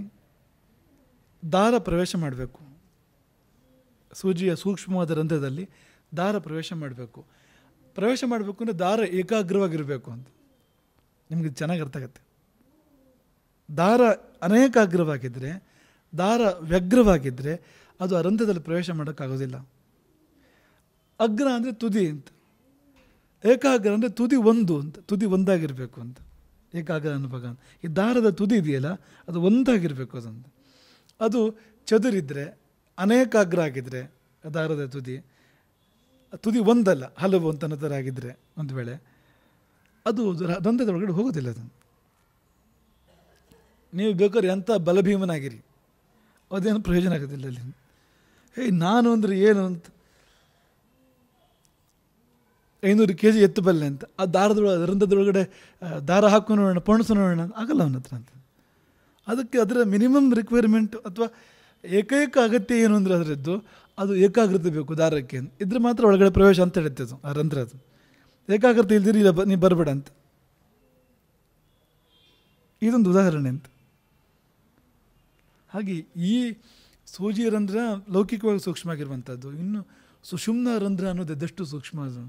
ದಾರ ಪ್ರವೇಶ ಮಾಡಬೇಕು ಸೂಜಿಯ ಸೂಕ್ಷ್ಮವಾದ ರಂಧ್ರದಲ್ಲಿ ದಾರ ಪ್ರವೇಶ ಮಾಡಬೇಕು ಪ್ರವೇಶ ಮಾಡಬೇಕು ಅಂದರೆ ದಾರ ಏಕಾಗ್ರವಾಗಿರಬೇಕು ಅಂತ ನಿಮಗೆ ಚೆನ್ನಾಗಿ ಅರ್ಥ ಆಗುತ್ತೆ ದಾರ ಅನೇಕಾಗ್ರವಾಗಿದ್ದರೆ ದಾರ ವ್ಯಗ್ರವಾಗಿದ್ದರೆ ಅದು ಅರಂಧ್ಯದಲ್ಲಿ ಪ್ರವೇಶ ಮಾಡೋಕ್ಕಾಗೋದಿಲ್ಲ ಅಗ್ರ ಅಂದರೆ ತುದಿ ಅಂತ ಏಕಾಗ್ರ ಅಂದರೆ ತುದಿ ಒಂದು ಅಂತ ತುದಿ ಒಂದಾಗಿರಬೇಕು ಅಂತ ಏಕಾಗ್ರ ಅನುಭವ ಅಂತ ಈ ದಾರದ ತುದಿ ಇದೆಯಲ್ಲ ಅದು ಒಂದಾಗಿರಬೇಕು ಅದಂತ ಅದು ಚದುರಿದ್ರೆ ಅನೇಕಾಗ್ರ ಆಗಿದ್ರೆ ದಾರದ ತುದಿ ತುದಿ ಒಂದಲ್ಲ ಹಲವು ಅಂತ ಥರ ಆಗಿದ್ರೆ ಒಂದು ವೇಳೆ ಅದು ಒಳಗಡೆ ಹೋಗೋದಿಲ್ಲ ಅದನ್ನು ನೀವು ಬೇಕಾದ್ರೆ ಎಂಥ ಬಲಭೀಮನಾಗಿರಿ ಅದೇನು ಪ್ರಯೋಜನ ಆಗೋದಿಲ್ಲ ಅಲ್ಲಿ ಏಯ್ ನಾನು ಅಂದರೆ ಏನು ಅಂತ ಐನೂರು ಕೆ ಜಿ ಬಲ್ಲೆ ಅಂತ ಆ ದಾರದೊಳಗೆ ರಂಧ್ರದೊಳಗಡೆ ದಾರ ಹಾಕೊಂಡು ನೋಡೋಣ ಪೋಣಿಸೋ ನೋಡೋಣ ಆಗಲ್ಲ ಅವನ ಹತ್ರ ಅಂತ ಅದಕ್ಕೆ ಅದರ ಮಿನಿಮಮ್ ರಿಕ್ವೈರ್ಮೆಂಟ್ ಅಥವಾ ಏಕೈಕ ಅಗತ್ಯ ಏನು ಅಂದರೆ ಅದರದ್ದು ಅದು ಏಕಾಗ್ರತೆ ಬೇಕು ದಾರಕ್ಕೆ ಇದ್ರೆ ಮಾತ್ರ ಒಳಗಡೆ ಪ್ರವೇಶ ಅಂತ ಹೇಳುತ್ತೆ ಅದು ಆ ರಂಧ್ರ ಅದು ಏಕಾಗ್ರತೆ ಇಲ್ದಿರಿ ಇಲ್ಲ ಬ ನೀವು ಬರಬೇಡ ಅಂತ ಇದೊಂದು ಉದಾಹರಣೆ ಅಂತ ಹಾಗೆ ಈ ಸೂಜಿ ರಂಧ್ರ ಲೌಕಿಕವಾಗಿ ಸೂಕ್ಷ್ಮ ಆಗಿರುವಂಥದ್ದು ಇನ್ನು ಸುಷುಮ್ನ ರಂಧ್ರ ಅನ್ನೋದು ಅದೆಷ್ಟು ಸೂಕ್ಷ್ಮ ಅದು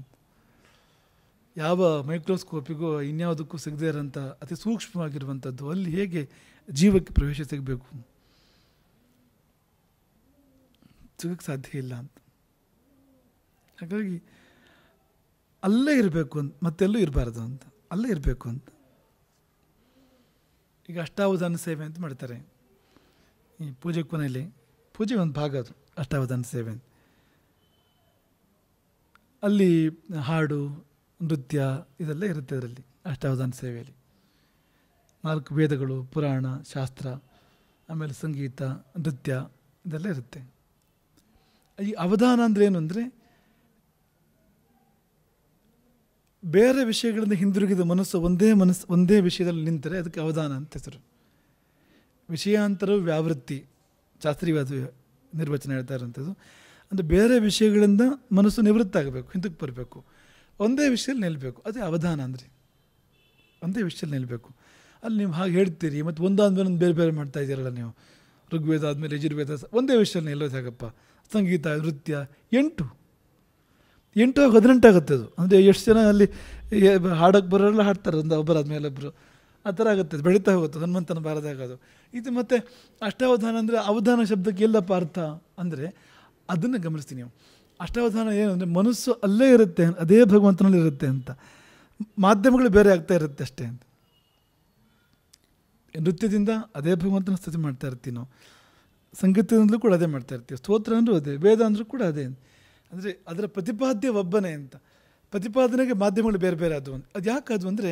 ಯಾವ ಮೈಕ್ರೋಸ್ಕೋಪಿಗೂ ಇನ್ಯಾವುದಕ್ಕೂ ಸಿಗದೇ ಇರೋಂಥ ಅತಿ ಸೂಕ್ಷ್ಮವಾಗಿರುವಂಥದ್ದು ಅಲ್ಲಿ ಹೇಗೆ ಜೀವಕ್ಕೆ ಪ್ರವೇಶ ಸಿಗಬೇಕು ಸಿಗಕ್ಕೆ ಸಾಧ್ಯ ಇಲ್ಲ ಅಂತ ಹಾಗಾಗಿ ಅಲ್ಲೇ ಇರಬೇಕು ಅಂತ ಮತ್ತೆಲ್ಲೂ ಇರಬಾರ್ದು ಅಂತ ಅಲ್ಲೇ ಇರಬೇಕು ಅಂತ ಈಗ ಅಷ್ಟಾವಧಾನ ಸೇವೆ ಅಂತ ಮಾಡ್ತಾರೆ ಈ ಪೂಜೆ ಕೊನೆಯಲ್ಲಿ ಪೂಜೆ ಒಂದು ಭಾಗ ಅದು ಅಷ್ಟಾವಧಾನ ಸೇವೆ ಅಲ್ಲಿ ಹಾಡು ನೃತ್ಯ ಇದೆಲ್ಲ ಇರುತ್ತೆ ಅದರಲ್ಲಿ ಅಷ್ಟಾವಧಾನ ಸೇವೆಯಲ್ಲಿ ನಾಲ್ಕು ವೇದಗಳು ಪುರಾಣ ಶಾಸ್ತ್ರ ಆಮೇಲೆ ಸಂಗೀತ ನೃತ್ಯ ಇದೆಲ್ಲ ಇರುತ್ತೆ ಈ ಅವಧಾನ ಅಂದರೆ ಏನು ಅಂದರೆ ಬೇರೆ ವಿಷಯಗಳಿಂದ ಹಿಂದಿರುಗಿದ ಮನಸ್ಸು ಒಂದೇ ಮನಸ್ಸು ಒಂದೇ ವಿಷಯದಲ್ಲಿ ನಿಂತರೆ ಅದಕ್ಕೆ ಅವಧಾನ ಅಂತ ಹೆಸರು ವಿಷಯಾಂತರ ವ್ಯಾವೃತ್ತಿ ಶಾಸ್ತ್ರೀವಾದ ನಿರ್ವಚನ ಹೇಳ್ತಾ ಇರೋಂಥದ್ದು ಅಂದರೆ ಬೇರೆ ವಿಷಯಗಳಿಂದ ಮನಸ್ಸು ನಿವೃತ್ತ ಆಗಬೇಕು ಹಿಂದಕ್ಕೆ ಬರಬೇಕು ಒಂದೇ ವಿಷಯದಲ್ಲಿ ನಿಲ್ಲಬೇಕು ಅದೇ ಅವಧಾನ ಅಂದರೆ ಒಂದೇ ವಿಷಯದಲ್ಲಿ ನಿಲ್ಲಬೇಕು ಅಲ್ಲಿ ನೀವು ಹಾಗೆ ಹೇಳ್ತೀರಿ ಮತ್ತು ಒಂದಾದ್ಮೇಲೆ ಒಂದು ಬೇರೆ ಬೇರೆ ಮಾಡ್ತಾ ಇದ್ದೀರಲ್ಲ ನೀವು ಋಗ್ವೇದ ಆದಮೇಲೆ ಯಜುರ್ವೇದ ಒಂದೇ ವಿಷಯದಲ್ಲಿ ನಿಲ್ಲೋದು ಹೇಗಪ್ಪ ಸಂಗೀತ ನೃತ್ಯ ಎಂಟು ಎಂಟು ಹದಿನೆಂಟು ಆಗುತ್ತೆ ಅದು ಅಂದರೆ ಎಷ್ಟು ಜನ ಅಲ್ಲಿ ಹಾಡೋಕ್ಕೆ ಬರೋರೆಲ್ಲ ಹಾಡ್ತಾರೆ ಒಂದು ಒಬ್ಬರಾದ್ಮೇಲೆ ಒಬ್ಬರು ಆ ಥರ ಆಗುತ್ತೆ ಬೆಳೀತಾ ಹೋಗುತ್ತೆ ಹನುಮಂತನ ಬಾರದಾಗದು ಇದು ಮತ್ತು ಅಷ್ಟಾವಧಾನ ಅಂದರೆ ಅವಧಾನ ಶಬ್ದಕ್ಕೆ ಎಲ್ಲಪ್ಪ ಅರ್ಥ ಅಂದರೆ ಅದನ್ನು ಗಮನಿಸ್ತೀನಿ ನೀವು ಅಷ್ಟಾವಧಾನ ಏನು ಅಂದರೆ ಮನಸ್ಸು ಅಲ್ಲೇ ಇರುತ್ತೆ ಅದೇ ಭಗವಂತನಲ್ಲಿ ಇರುತ್ತೆ ಅಂತ ಮಾಧ್ಯಮಗಳು ಬೇರೆ ಆಗ್ತಾ ಇರುತ್ತೆ ಅಷ್ಟೇ ಅಂತ ನೃತ್ಯದಿಂದ ಅದೇ ಭಗವಂತನ ಸ್ಥಿತಿ ಮಾಡ್ತಾ ಇರ್ತೀವಿ ನಾವು ಸಂಗೀತದಿಂದಲೂ ಕೂಡ ಅದೇ ಮಾಡ್ತಾ ಇರ್ತೀವಿ ಸ್ತೋತ್ರ ಅಂದರೂ ಅದೇ ವೇದ ಅಂದರೂ ಕೂಡ ಅದೇ ಅಂದರೆ ಅದರ ಪ್ರತಿಪಾದ್ಯ ಒಬ್ಬನೇ ಅಂತ ಪ್ರತಿಪಾದನೆಗೆ ಮಾಧ್ಯಮಗಳು ಬೇರೆ ಬೇರೆ ಆದವು ಅದು ಯಾಕೆ ಅದು ಅಂದರೆ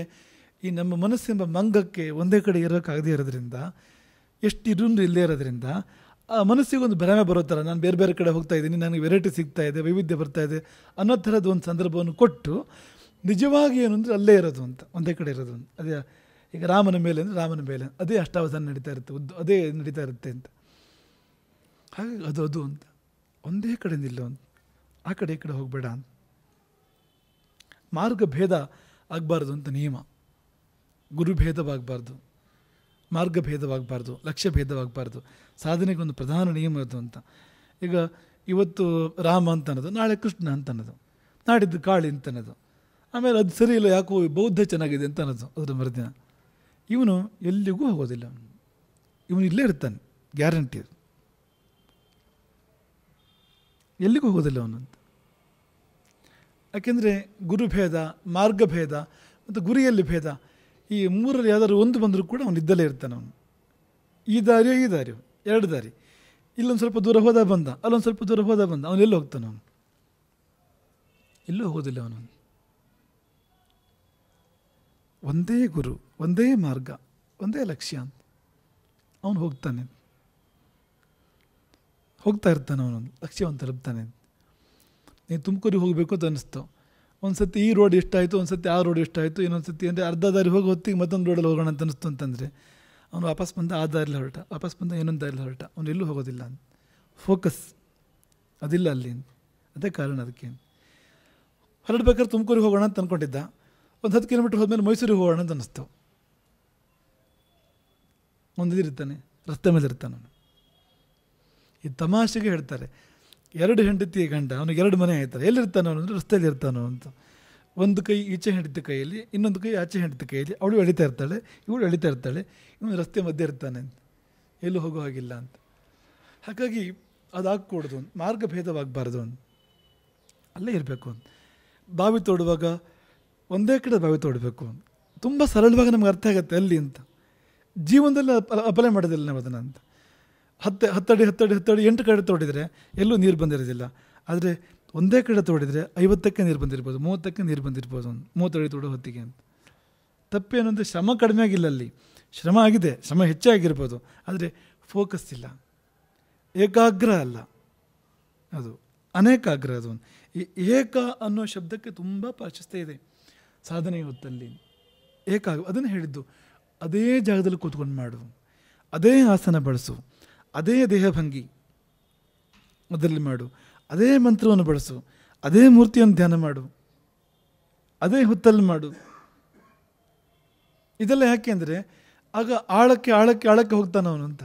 ಈ ನಮ್ಮ ಮನಸ್ಸೆಂಬ ಮಂಗಕ್ಕೆ ಒಂದೇ ಕಡೆ ಇರೋಕ್ಕಾಗದೇ ಇರೋದ್ರಿಂದ ಎಷ್ಟು ಇರುಂದು ಇಲ್ಲೇ ಇರೋದ್ರಿಂದ ಆ ಒಂದು ಭ್ರಮೆ ಬರೋ ಥರ ನಾನು ಬೇರೆ ಬೇರೆ ಕಡೆ ಹೋಗ್ತಾ ಇದ್ದೀನಿ ನನಗೆ ವೆರೈಟಿ ಸಿಗ್ತಾ ಇದೆ ವೈವಿಧ್ಯ ಬರ್ತಾ ಇದೆ ಅನ್ನೋ ಥರದ ಒಂದು ಸಂದರ್ಭವನ್ನು ಕೊಟ್ಟು ನಿಜವಾಗಿ ಏನು ಅಂದರೆ ಅಲ್ಲೇ ಇರೋದು ಅಂತ ಒಂದೇ ಕಡೆ ಇರೋದು ಅಂತ ಅದೇ ಈಗ ರಾಮನ ಮೇಲೆ ಅಂದರೆ ರಾಮನ ಮೇಲೆ ಅದೇ ಅಷ್ಟಾವಧಾನ ನಡೀತಾ ಇರುತ್ತೆ ಉದ್ದು ಅದೇ ನಡೀತಾ ಇರುತ್ತೆ ಅಂತ ಹಾಗೆ ಅದು ಅದು ಅಂತ ಒಂದೇ ಕಡೆ ನಿಲ್ಲೋ ಅಂತ ಆ ಕಡೆ ಈ ಕಡೆ ಹೋಗಬೇಡ ಅಂತ ಮಾರ್ಗ ಭೇದ ಆಗಬಾರ್ದು ಅಂತ ನಿಯಮ ಗುರುಭೇದವಾಗಬಾರ್ದು ಮಾರ್ಗಭೇದವಾಗಬಾರ್ದು ಲಕ್ಷ್ಯ ಭೇದವಾಗಬಾರ್ದು ಒಂದು ಪ್ರಧಾನ ನಿಯಮ ಅದು ಅಂತ ಈಗ ಇವತ್ತು ರಾಮ ಅಂತ ಅನ್ನೋದು ನಾಳೆ ಕೃಷ್ಣ ಅಂತ ಅನ್ನೋದು ನಾಡಿದ್ದು ಕಾಳಿ ಅಂತ ಅನ್ನೋದು ಆಮೇಲೆ ಅದು ಸರಿ ಇಲ್ಲ ಯಾಕೋ ಬೌದ್ಧ ಚೆನ್ನಾಗಿದೆ ಅಂತ ಅನ್ನೋದು ಅದರ ಮರುದಿನ ಇವನು ಎಲ್ಲಿಗೂ ಹೋಗೋದಿಲ್ಲ ಇವನು ಇಲ್ಲೇ ಇರ್ತಾನೆ ಗ್ಯಾರಂಟಿ ಎಲ್ಲಿಗೂ ಹೋಗೋದಿಲ್ಲ ಅಂತ ಯಾಕೆಂದರೆ ಗುರುಭೇದ ಮಾರ್ಗಭೇದ ಮತ್ತು ಗುರಿಯಲ್ಲಿ ಭೇದ ಈ ಮೂರಲ್ಲಿ ಯಾವ್ದಾದ್ರು ಒಂದು ಬಂದರೂ ಕೂಡ ಅವನು ಇದ್ದಲೇ ಇರ್ತಾನೆ ಅವನು ಈ ದಾರಿಯೋ ಈ ದಾರಿಯೋ ಎರಡು ದಾರಿ ಇಲ್ಲೊಂದು ಸ್ವಲ್ಪ ದೂರ ಹೋದ ಬಂದ ಅಲ್ಲೊಂದು ಸ್ವಲ್ಪ ದೂರ ಹೋದ ಬಂದ ಅವನು ಎಲ್ಲೋ ಹೋಗ್ತಾನೆ ಅವನು ಎಲ್ಲೂ ಹೋಗೋದಿಲ್ಲ ಅವನು ಒಂದೇ ಗುರು ಒಂದೇ ಮಾರ್ಗ ಒಂದೇ ಲಕ್ಷ್ಯ ಅಂತ ಅವನು ಹೋಗ್ತಾನೆ ಹೋಗ್ತಾ ಇರ್ತಾನೆ ಅವನು ಲಕ್ಷ್ಯವನ್ನು ತಲುಪ್ತಾನೆ ನೀನು ತುಮಕೂರಿಗೆ ಹೋಗಬೇಕು ಅಂತ ಅನ್ನಿಸ್ತು ಒಂದು ಸತಿ ಈ ರೋಡ್ ಇಷ್ಟ ಆಯಿತು ಒಂದು ಸತಿ ಆ ರೋಡ್ ಇಷ್ಟ ಆಯಿತು ಇನ್ನೊಂದು ಸತಿ ಅಂದರೆ ಅರ್ಧ ದಾರಿ ಹೋಗಿ ಹೊತ್ತಿಗೆ ಮತ್ತೊಂದು ರೋಡಲ್ಲಿ ಹೋಗೋಣ ಅಂತ ಅನಿಸ್ತು ಅಂತಂದರೆ ಅವನು ವಾಪಸ್ ಬಂದ ಆ ದಾರಿಲಿ ಹೊರಟ ವಾಪಸ್ ಬಂದ ಇನ್ನೊಂದು ದಾರಿಲಿ ಹೊರಟ ಅವನು ಎಲ್ಲೂ ಹೋಗೋದಿಲ್ಲ ಅಂತ ಫೋಕಸ್ ಅದಿಲ್ಲ ಅಲ್ಲಿ ಅದೇ ಕಾರಣ ಅದಕ್ಕೆ ಹೊರಡ್ಬೇಕಾದ್ರೆ ತುಮಕೂರಿಗೆ ಹೋಗೋಣ ಅಂತ ಅಂದ್ಕೊಂಡಿದ್ದ ಒಂದು ಹತ್ತು ಕಿಲೋಮೀಟ್ರ್ ಹೋದ್ಮೇಲೆ ಮೈಸೂರಿಗೆ ಹೋಗೋಣ ಅಂತ ಅನಿಸ್ತು ಒಂದು ಇದಿರ್ತಾನೆ ರಸ್ತೆ ಮೇಲೆ ಇರ್ತಾನೆ ಈ ತಮಾಷೆಗೆ ಹೇಳ್ತಾರೆ ಎರಡು ಹೆಂಡತಿ ಗಂಡ ಅವನಿಗೆ ಎರಡು ಮನೆ ಆಯ್ತಾರೆ ಎಲ್ಲಿರ್ತಾನೆ ಅವನು ಅಂದರೆ ರಸ್ತೆಯಲ್ಲಿ ಇರ್ತಾನೋ ಅಂತ ಒಂದು ಕೈ ಈಚೆ ಹೆಂಡತಿ ಕೈಯಲ್ಲಿ ಇನ್ನೊಂದು ಕೈ ಆಚೆ ಹೆಂಡತಿ ಕೈಯಲ್ಲಿ ಅವಳು ಎಳಿತಾ ಇರ್ತಾಳೆ ಇವಳು ಎಳಿತಾ ಇರ್ತಾಳೆ ಇವನು ರಸ್ತೆ ಮಧ್ಯೆ ಇರ್ತಾನೆ ಅಂತ ಎಲ್ಲೂ ಹೋಗೋ ಹಾಗಿಲ್ಲ ಅಂತ ಹಾಗಾಗಿ ಅದು ಆಗಕೂಡ್ದು ಅಂತ ಭೇದವಾಗಬಾರ್ದು ಅಂತ ಅಲ್ಲೇ ಇರಬೇಕು ಅಂತ ಬಾವಿ ತೋಡುವಾಗ ಒಂದೇ ಕಡೆ ಬಾವಿ ತೋಡಬೇಕು ಅಂತ ತುಂಬ ಸರಳವಾಗಿ ನಮ್ಗೆ ಅರ್ಥ ಆಗುತ್ತೆ ಅಲ್ಲಿ ಅಂತ ಜೀವನದಲ್ಲಿ ಅಪಲೈ ಮಾಡೋದಿಲ್ಲ ನಾವು ಅದನ್ನು ಅಂತ ಹತ್ತು ಹತ್ತಡಿ ಹತ್ತಡಿ ಹತ್ತಡಿ ಎಂಟು ಕಡೆ ತೋಡಿದರೆ ಎಲ್ಲೂ ನೀರು ಬಂದಿರೋದಿಲ್ಲ ಆದರೆ ಒಂದೇ ಕಡೆ ತೋಡಿದರೆ ಐವತ್ತಕ್ಕೆ ನೀರು ಬಂದಿರ್ಬೋದು ಮೂವತ್ತಕ್ಕೆ ನೀರು ಬಂದಿರ್ಬೋದು ಒಂದು ಮೂವತ್ತಡಿ ತೋಡೋ ಹೊತ್ತಿಗೆ ಅಂತ ತಪ್ಪೇನು ಶ್ರಮ ಕಡಿಮೆ ಆಗಿಲ್ಲ ಅಲ್ಲಿ ಶ್ರಮ ಆಗಿದೆ ಶ್ರಮ ಹೆಚ್ಚಾಗಿರ್ಬೋದು ಆದರೆ ಫೋಕಸ್ ಇಲ್ಲ ಏಕಾಗ್ರ ಅಲ್ಲ ಅದು ಅನೇಕಾಗ್ರ ಅದು ಒಂದು ಈ ಏಕ ಅನ್ನೋ ಶಬ್ದಕ್ಕೆ ತುಂಬ ಪ್ರಾಶಸ್ತ್ಯ ಇದೆ ಸಾಧನೆಯ ಹೊತ್ತಲ್ಲಿ ಏಕಾಗ ಅದನ್ನು ಹೇಳಿದ್ದು ಅದೇ ಜಾಗದಲ್ಲಿ ಕೂತ್ಕೊಂಡು ಮಾಡು ಅದೇ ಆಸನ ಬಳಸು ಅದೇ ದೇಹಭಂಗಿ ಅದರಲ್ಲಿ ಮಾಡು ಅದೇ ಮಂತ್ರವನ್ನು ಬಳಸು ಅದೇ ಮೂರ್ತಿಯನ್ನು ಧ್ಯಾನ ಮಾಡು ಅದೇ ಹೊತ್ತಲ್ಲಿ ಮಾಡು ಇದೆಲ್ಲ ಯಾಕೆ ಅಂದರೆ ಆಗ ಆಳಕ್ಕೆ ಆಳಕ್ಕೆ ಆಳಕ್ಕೆ ಹೋಗ್ತಾನೆ ಅವನು ಅಂತ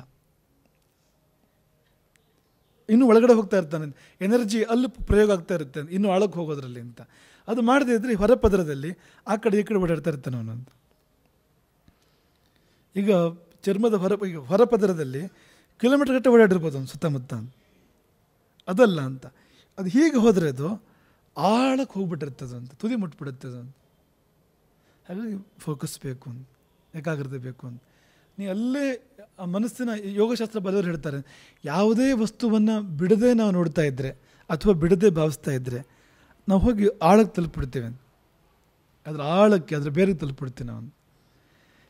ಇನ್ನು ಒಳಗಡೆ ಹೋಗ್ತಾ ಇರ್ತಾನೆ ಎನರ್ಜಿ ಅಲ್ಲಿ ಪ್ರಯೋಗ ಆಗ್ತಾ ಇರುತ್ತೆ ಇನ್ನು ಆಳಕ್ಕೆ ಹೋಗೋದ್ರಲ್ಲಿ ಅಂತ ಅದು ಮಾಡದೇ ಇದ್ರೆ ಹೊರಪದರದಲ್ಲಿ ಆ ಕಡೆ ಈ ಕಡೆ ಓಡಾಡ್ತಾ ಇರ್ತಾನೆ ಅವನು ಅಂತ ಈಗ ಚರ್ಮದ ಹೊರ ಈಗ ಹೊರಪದರದಲ್ಲಿ ಕಿಲೋಮೀಟರ್ ಗಟ್ಟೆ ಓಡಾಡಿರ್ಬೋದು ಅವ್ನು ಸುತ್ತಮುತ್ತ ಅದಲ್ಲ ಅಂತ ಅದು ಹೀಗೆ ಹೋದರೆ ಅದು ಆಳಕ್ಕೆ ಹೋಗ್ಬಿಟ್ಟಿರ್ತದೆ ಅಂತ ತುದಿ ಮುಟ್ಬಿಡುತ್ತೆ ಅಂತ ಹಾಗಾಗಿ ಫೋಕಸ್ ಬೇಕು ಅಂತ ಏಕಾಗ್ರತೆ ಬೇಕು ಅಂತ ನೀ ಅಲ್ಲೇ ಆ ಮನಸ್ಸಿನ ಯೋಗಶಾಸ್ತ್ರ ಬಲವರು ಹೇಳ್ತಾರೆ ಯಾವುದೇ ವಸ್ತುವನ್ನು ಬಿಡದೆ ನಾವು ನೋಡ್ತಾ ಇದ್ದರೆ ಅಥವಾ ಬಿಡದೆ ಭಾವಿಸ್ತಾ ಇದ್ದರೆ ನಾವು ಹೋಗಿ ಆಳಕ್ಕೆ ಅಂತ ಅದರ ಆಳಕ್ಕೆ ಅದರ ಬೇರೆ ತಲುಪಿಡ್ತೀವಿ ನಾವು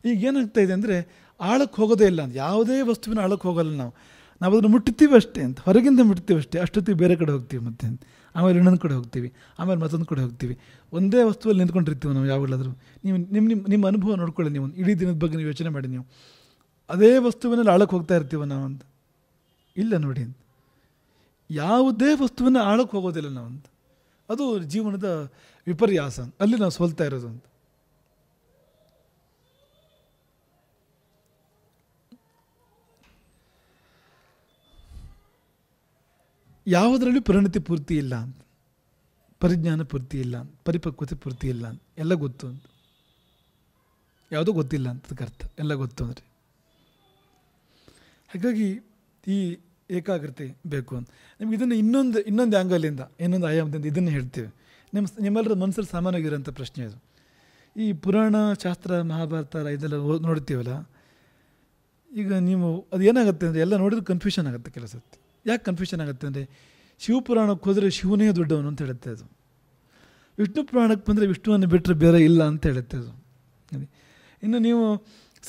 ಈಗ ಏನಾಗ್ತಾಯಿದೆ ಅಂದರೆ ಆಳಕ್ಕೆ ಹೋಗೋದೇ ಇಲ್ಲ ಅಂತ ಯಾವುದೇ ವಸ್ತುವಿನ ಆಳಕ್ಕೆ ಹೋಗಲ್ಲ ನಾವು ನಾವು ಅದನ್ನು ಮುಟ್ತೀವಿ ಅಷ್ಟೇ ಅಂತ ಹೊರಗಿಂದ ಮುಟ್ತೀವಿ ಅಷ್ಟೇ ಅಷ್ಟೊತ್ತಿಗೆ ಬೇರೆ ಕಡೆ ಹೋಗ್ತೀವಿ ಮತ್ತೆ ಆಮೇಲೆ ಇನ್ನೊಂದು ಕಡೆ ಹೋಗ್ತೀವಿ ಆಮೇಲೆ ಮತ್ತೊಂದು ಕಡೆ ಹೋಗ್ತೀವಿ ಒಂದೇ ವಸ್ತುವಲ್ಲಿ ನಿಂತ್ಕೊಂಡಿರ್ತೀವಿ ನಾವು ಯಾವಾಗಲಾದರೂ ನೀವು ನಿಮ್ಮ ನಿಮ್ಮ ನಿಮ್ಮ ಅನುಭವ ನೋಡ್ಕೊಳ್ಳಿ ನೀವು ಇಡೀ ದಿನದ ಬಗ್ಗೆ ನೀವು ಯೋಚನೆ ಮಾಡಿ ನೀವು ಅದೇ ವಸ್ತುವಿನಲ್ಲಿ ಆಳಕ್ಕೆ ಹೋಗ್ತಾ ಇರ್ತೀವ ನಾವು ಅಂತ ಇಲ್ಲ ನೋಡಿ ಅಂತ ಯಾವುದೇ ವಸ್ತುವಿನ ಆಳಕ್ಕೆ ಹೋಗೋದಿಲ್ಲ ನಾವು ಅಂತ ಅದು ಜೀವನದ ವಿಪರ್ಯಾಸ ಅಲ್ಲಿ ನಾವು ಸೋಲ್ತಾ ಇರೋದು ಅಂತ ಯಾವುದರಲ್ಲಿ ಪರಿಣತಿ ಪೂರ್ತಿ ಇಲ್ಲ ಅಂತ ಪರಿಜ್ಞಾನ ಪೂರ್ತಿ ಇಲ್ಲ ಅಂತ ಪರಿಪಕ್ವತೆ ಪೂರ್ತಿ ಇಲ್ಲ ಅಂತ ಎಲ್ಲ ಗೊತ್ತು ಅಂತ ಯಾವುದೋ ಗೊತ್ತಿಲ್ಲ ಅಂತ ಅರ್ಥ ಎಲ್ಲ ಗೊತ್ತು ಅಂದರೆ ಹಾಗಾಗಿ ಈ ಏಕಾಗ್ರತೆ ಬೇಕು ಅಂತ ನಿಮ್ಗೆ ಇದನ್ನು ಇನ್ನೊಂದು ಇನ್ನೊಂದು ಆ್ಯಂಗಲಿಂದ ಇನ್ನೊಂದು ಆಯಾಮದಿಂದ ಇದನ್ನು ಹೇಳ್ತೀವಿ ನಿಮ್ಮ ನಿಮ್ಮೆಲ್ಲರ ಮನಸ್ಸಲ್ಲಿ ಸಾಮಾನ್ಯವಾಗಿರೋಂಥ ಪ್ರಶ್ನೆ ಅದು ಈ ಪುರಾಣ ಶಾಸ್ತ್ರ ಮಹಾಭಾರತ ಇದೆಲ್ಲ ನೋಡ್ತೀವಲ್ಲ ಈಗ ನೀವು ಅದು ಏನಾಗುತ್ತೆ ಅಂದರೆ ಎಲ್ಲ ನೋಡಿದ್ರೆ ಕನ್ಫ್ಯೂಷನ್ ಆಗುತ್ತೆ ಕೆಲಸಕ್ಕೆ ಯಾಕೆ ಕನ್ಫ್ಯೂಷನ್ ಆಗುತ್ತೆ ಅಂದರೆ ಶಿವಪುರಾಣಕ್ಕೆ ಹೋದರೆ ಶಿವನೇ ದೊಡ್ಡವನು ಅಂತ ಹೇಳುತ್ತೆ ಅದು ವಿಷ್ಣು ಪುರಾಣಕ್ಕೆ ಬಂದರೆ ವಿಷ್ಣುವನ್ನು ಬಿಟ್ಟರೆ ಬೇರೆ ಇಲ್ಲ ಅಂತ ಹೇಳುತ್ತೆ ಅದು ಇನ್ನು ನೀವು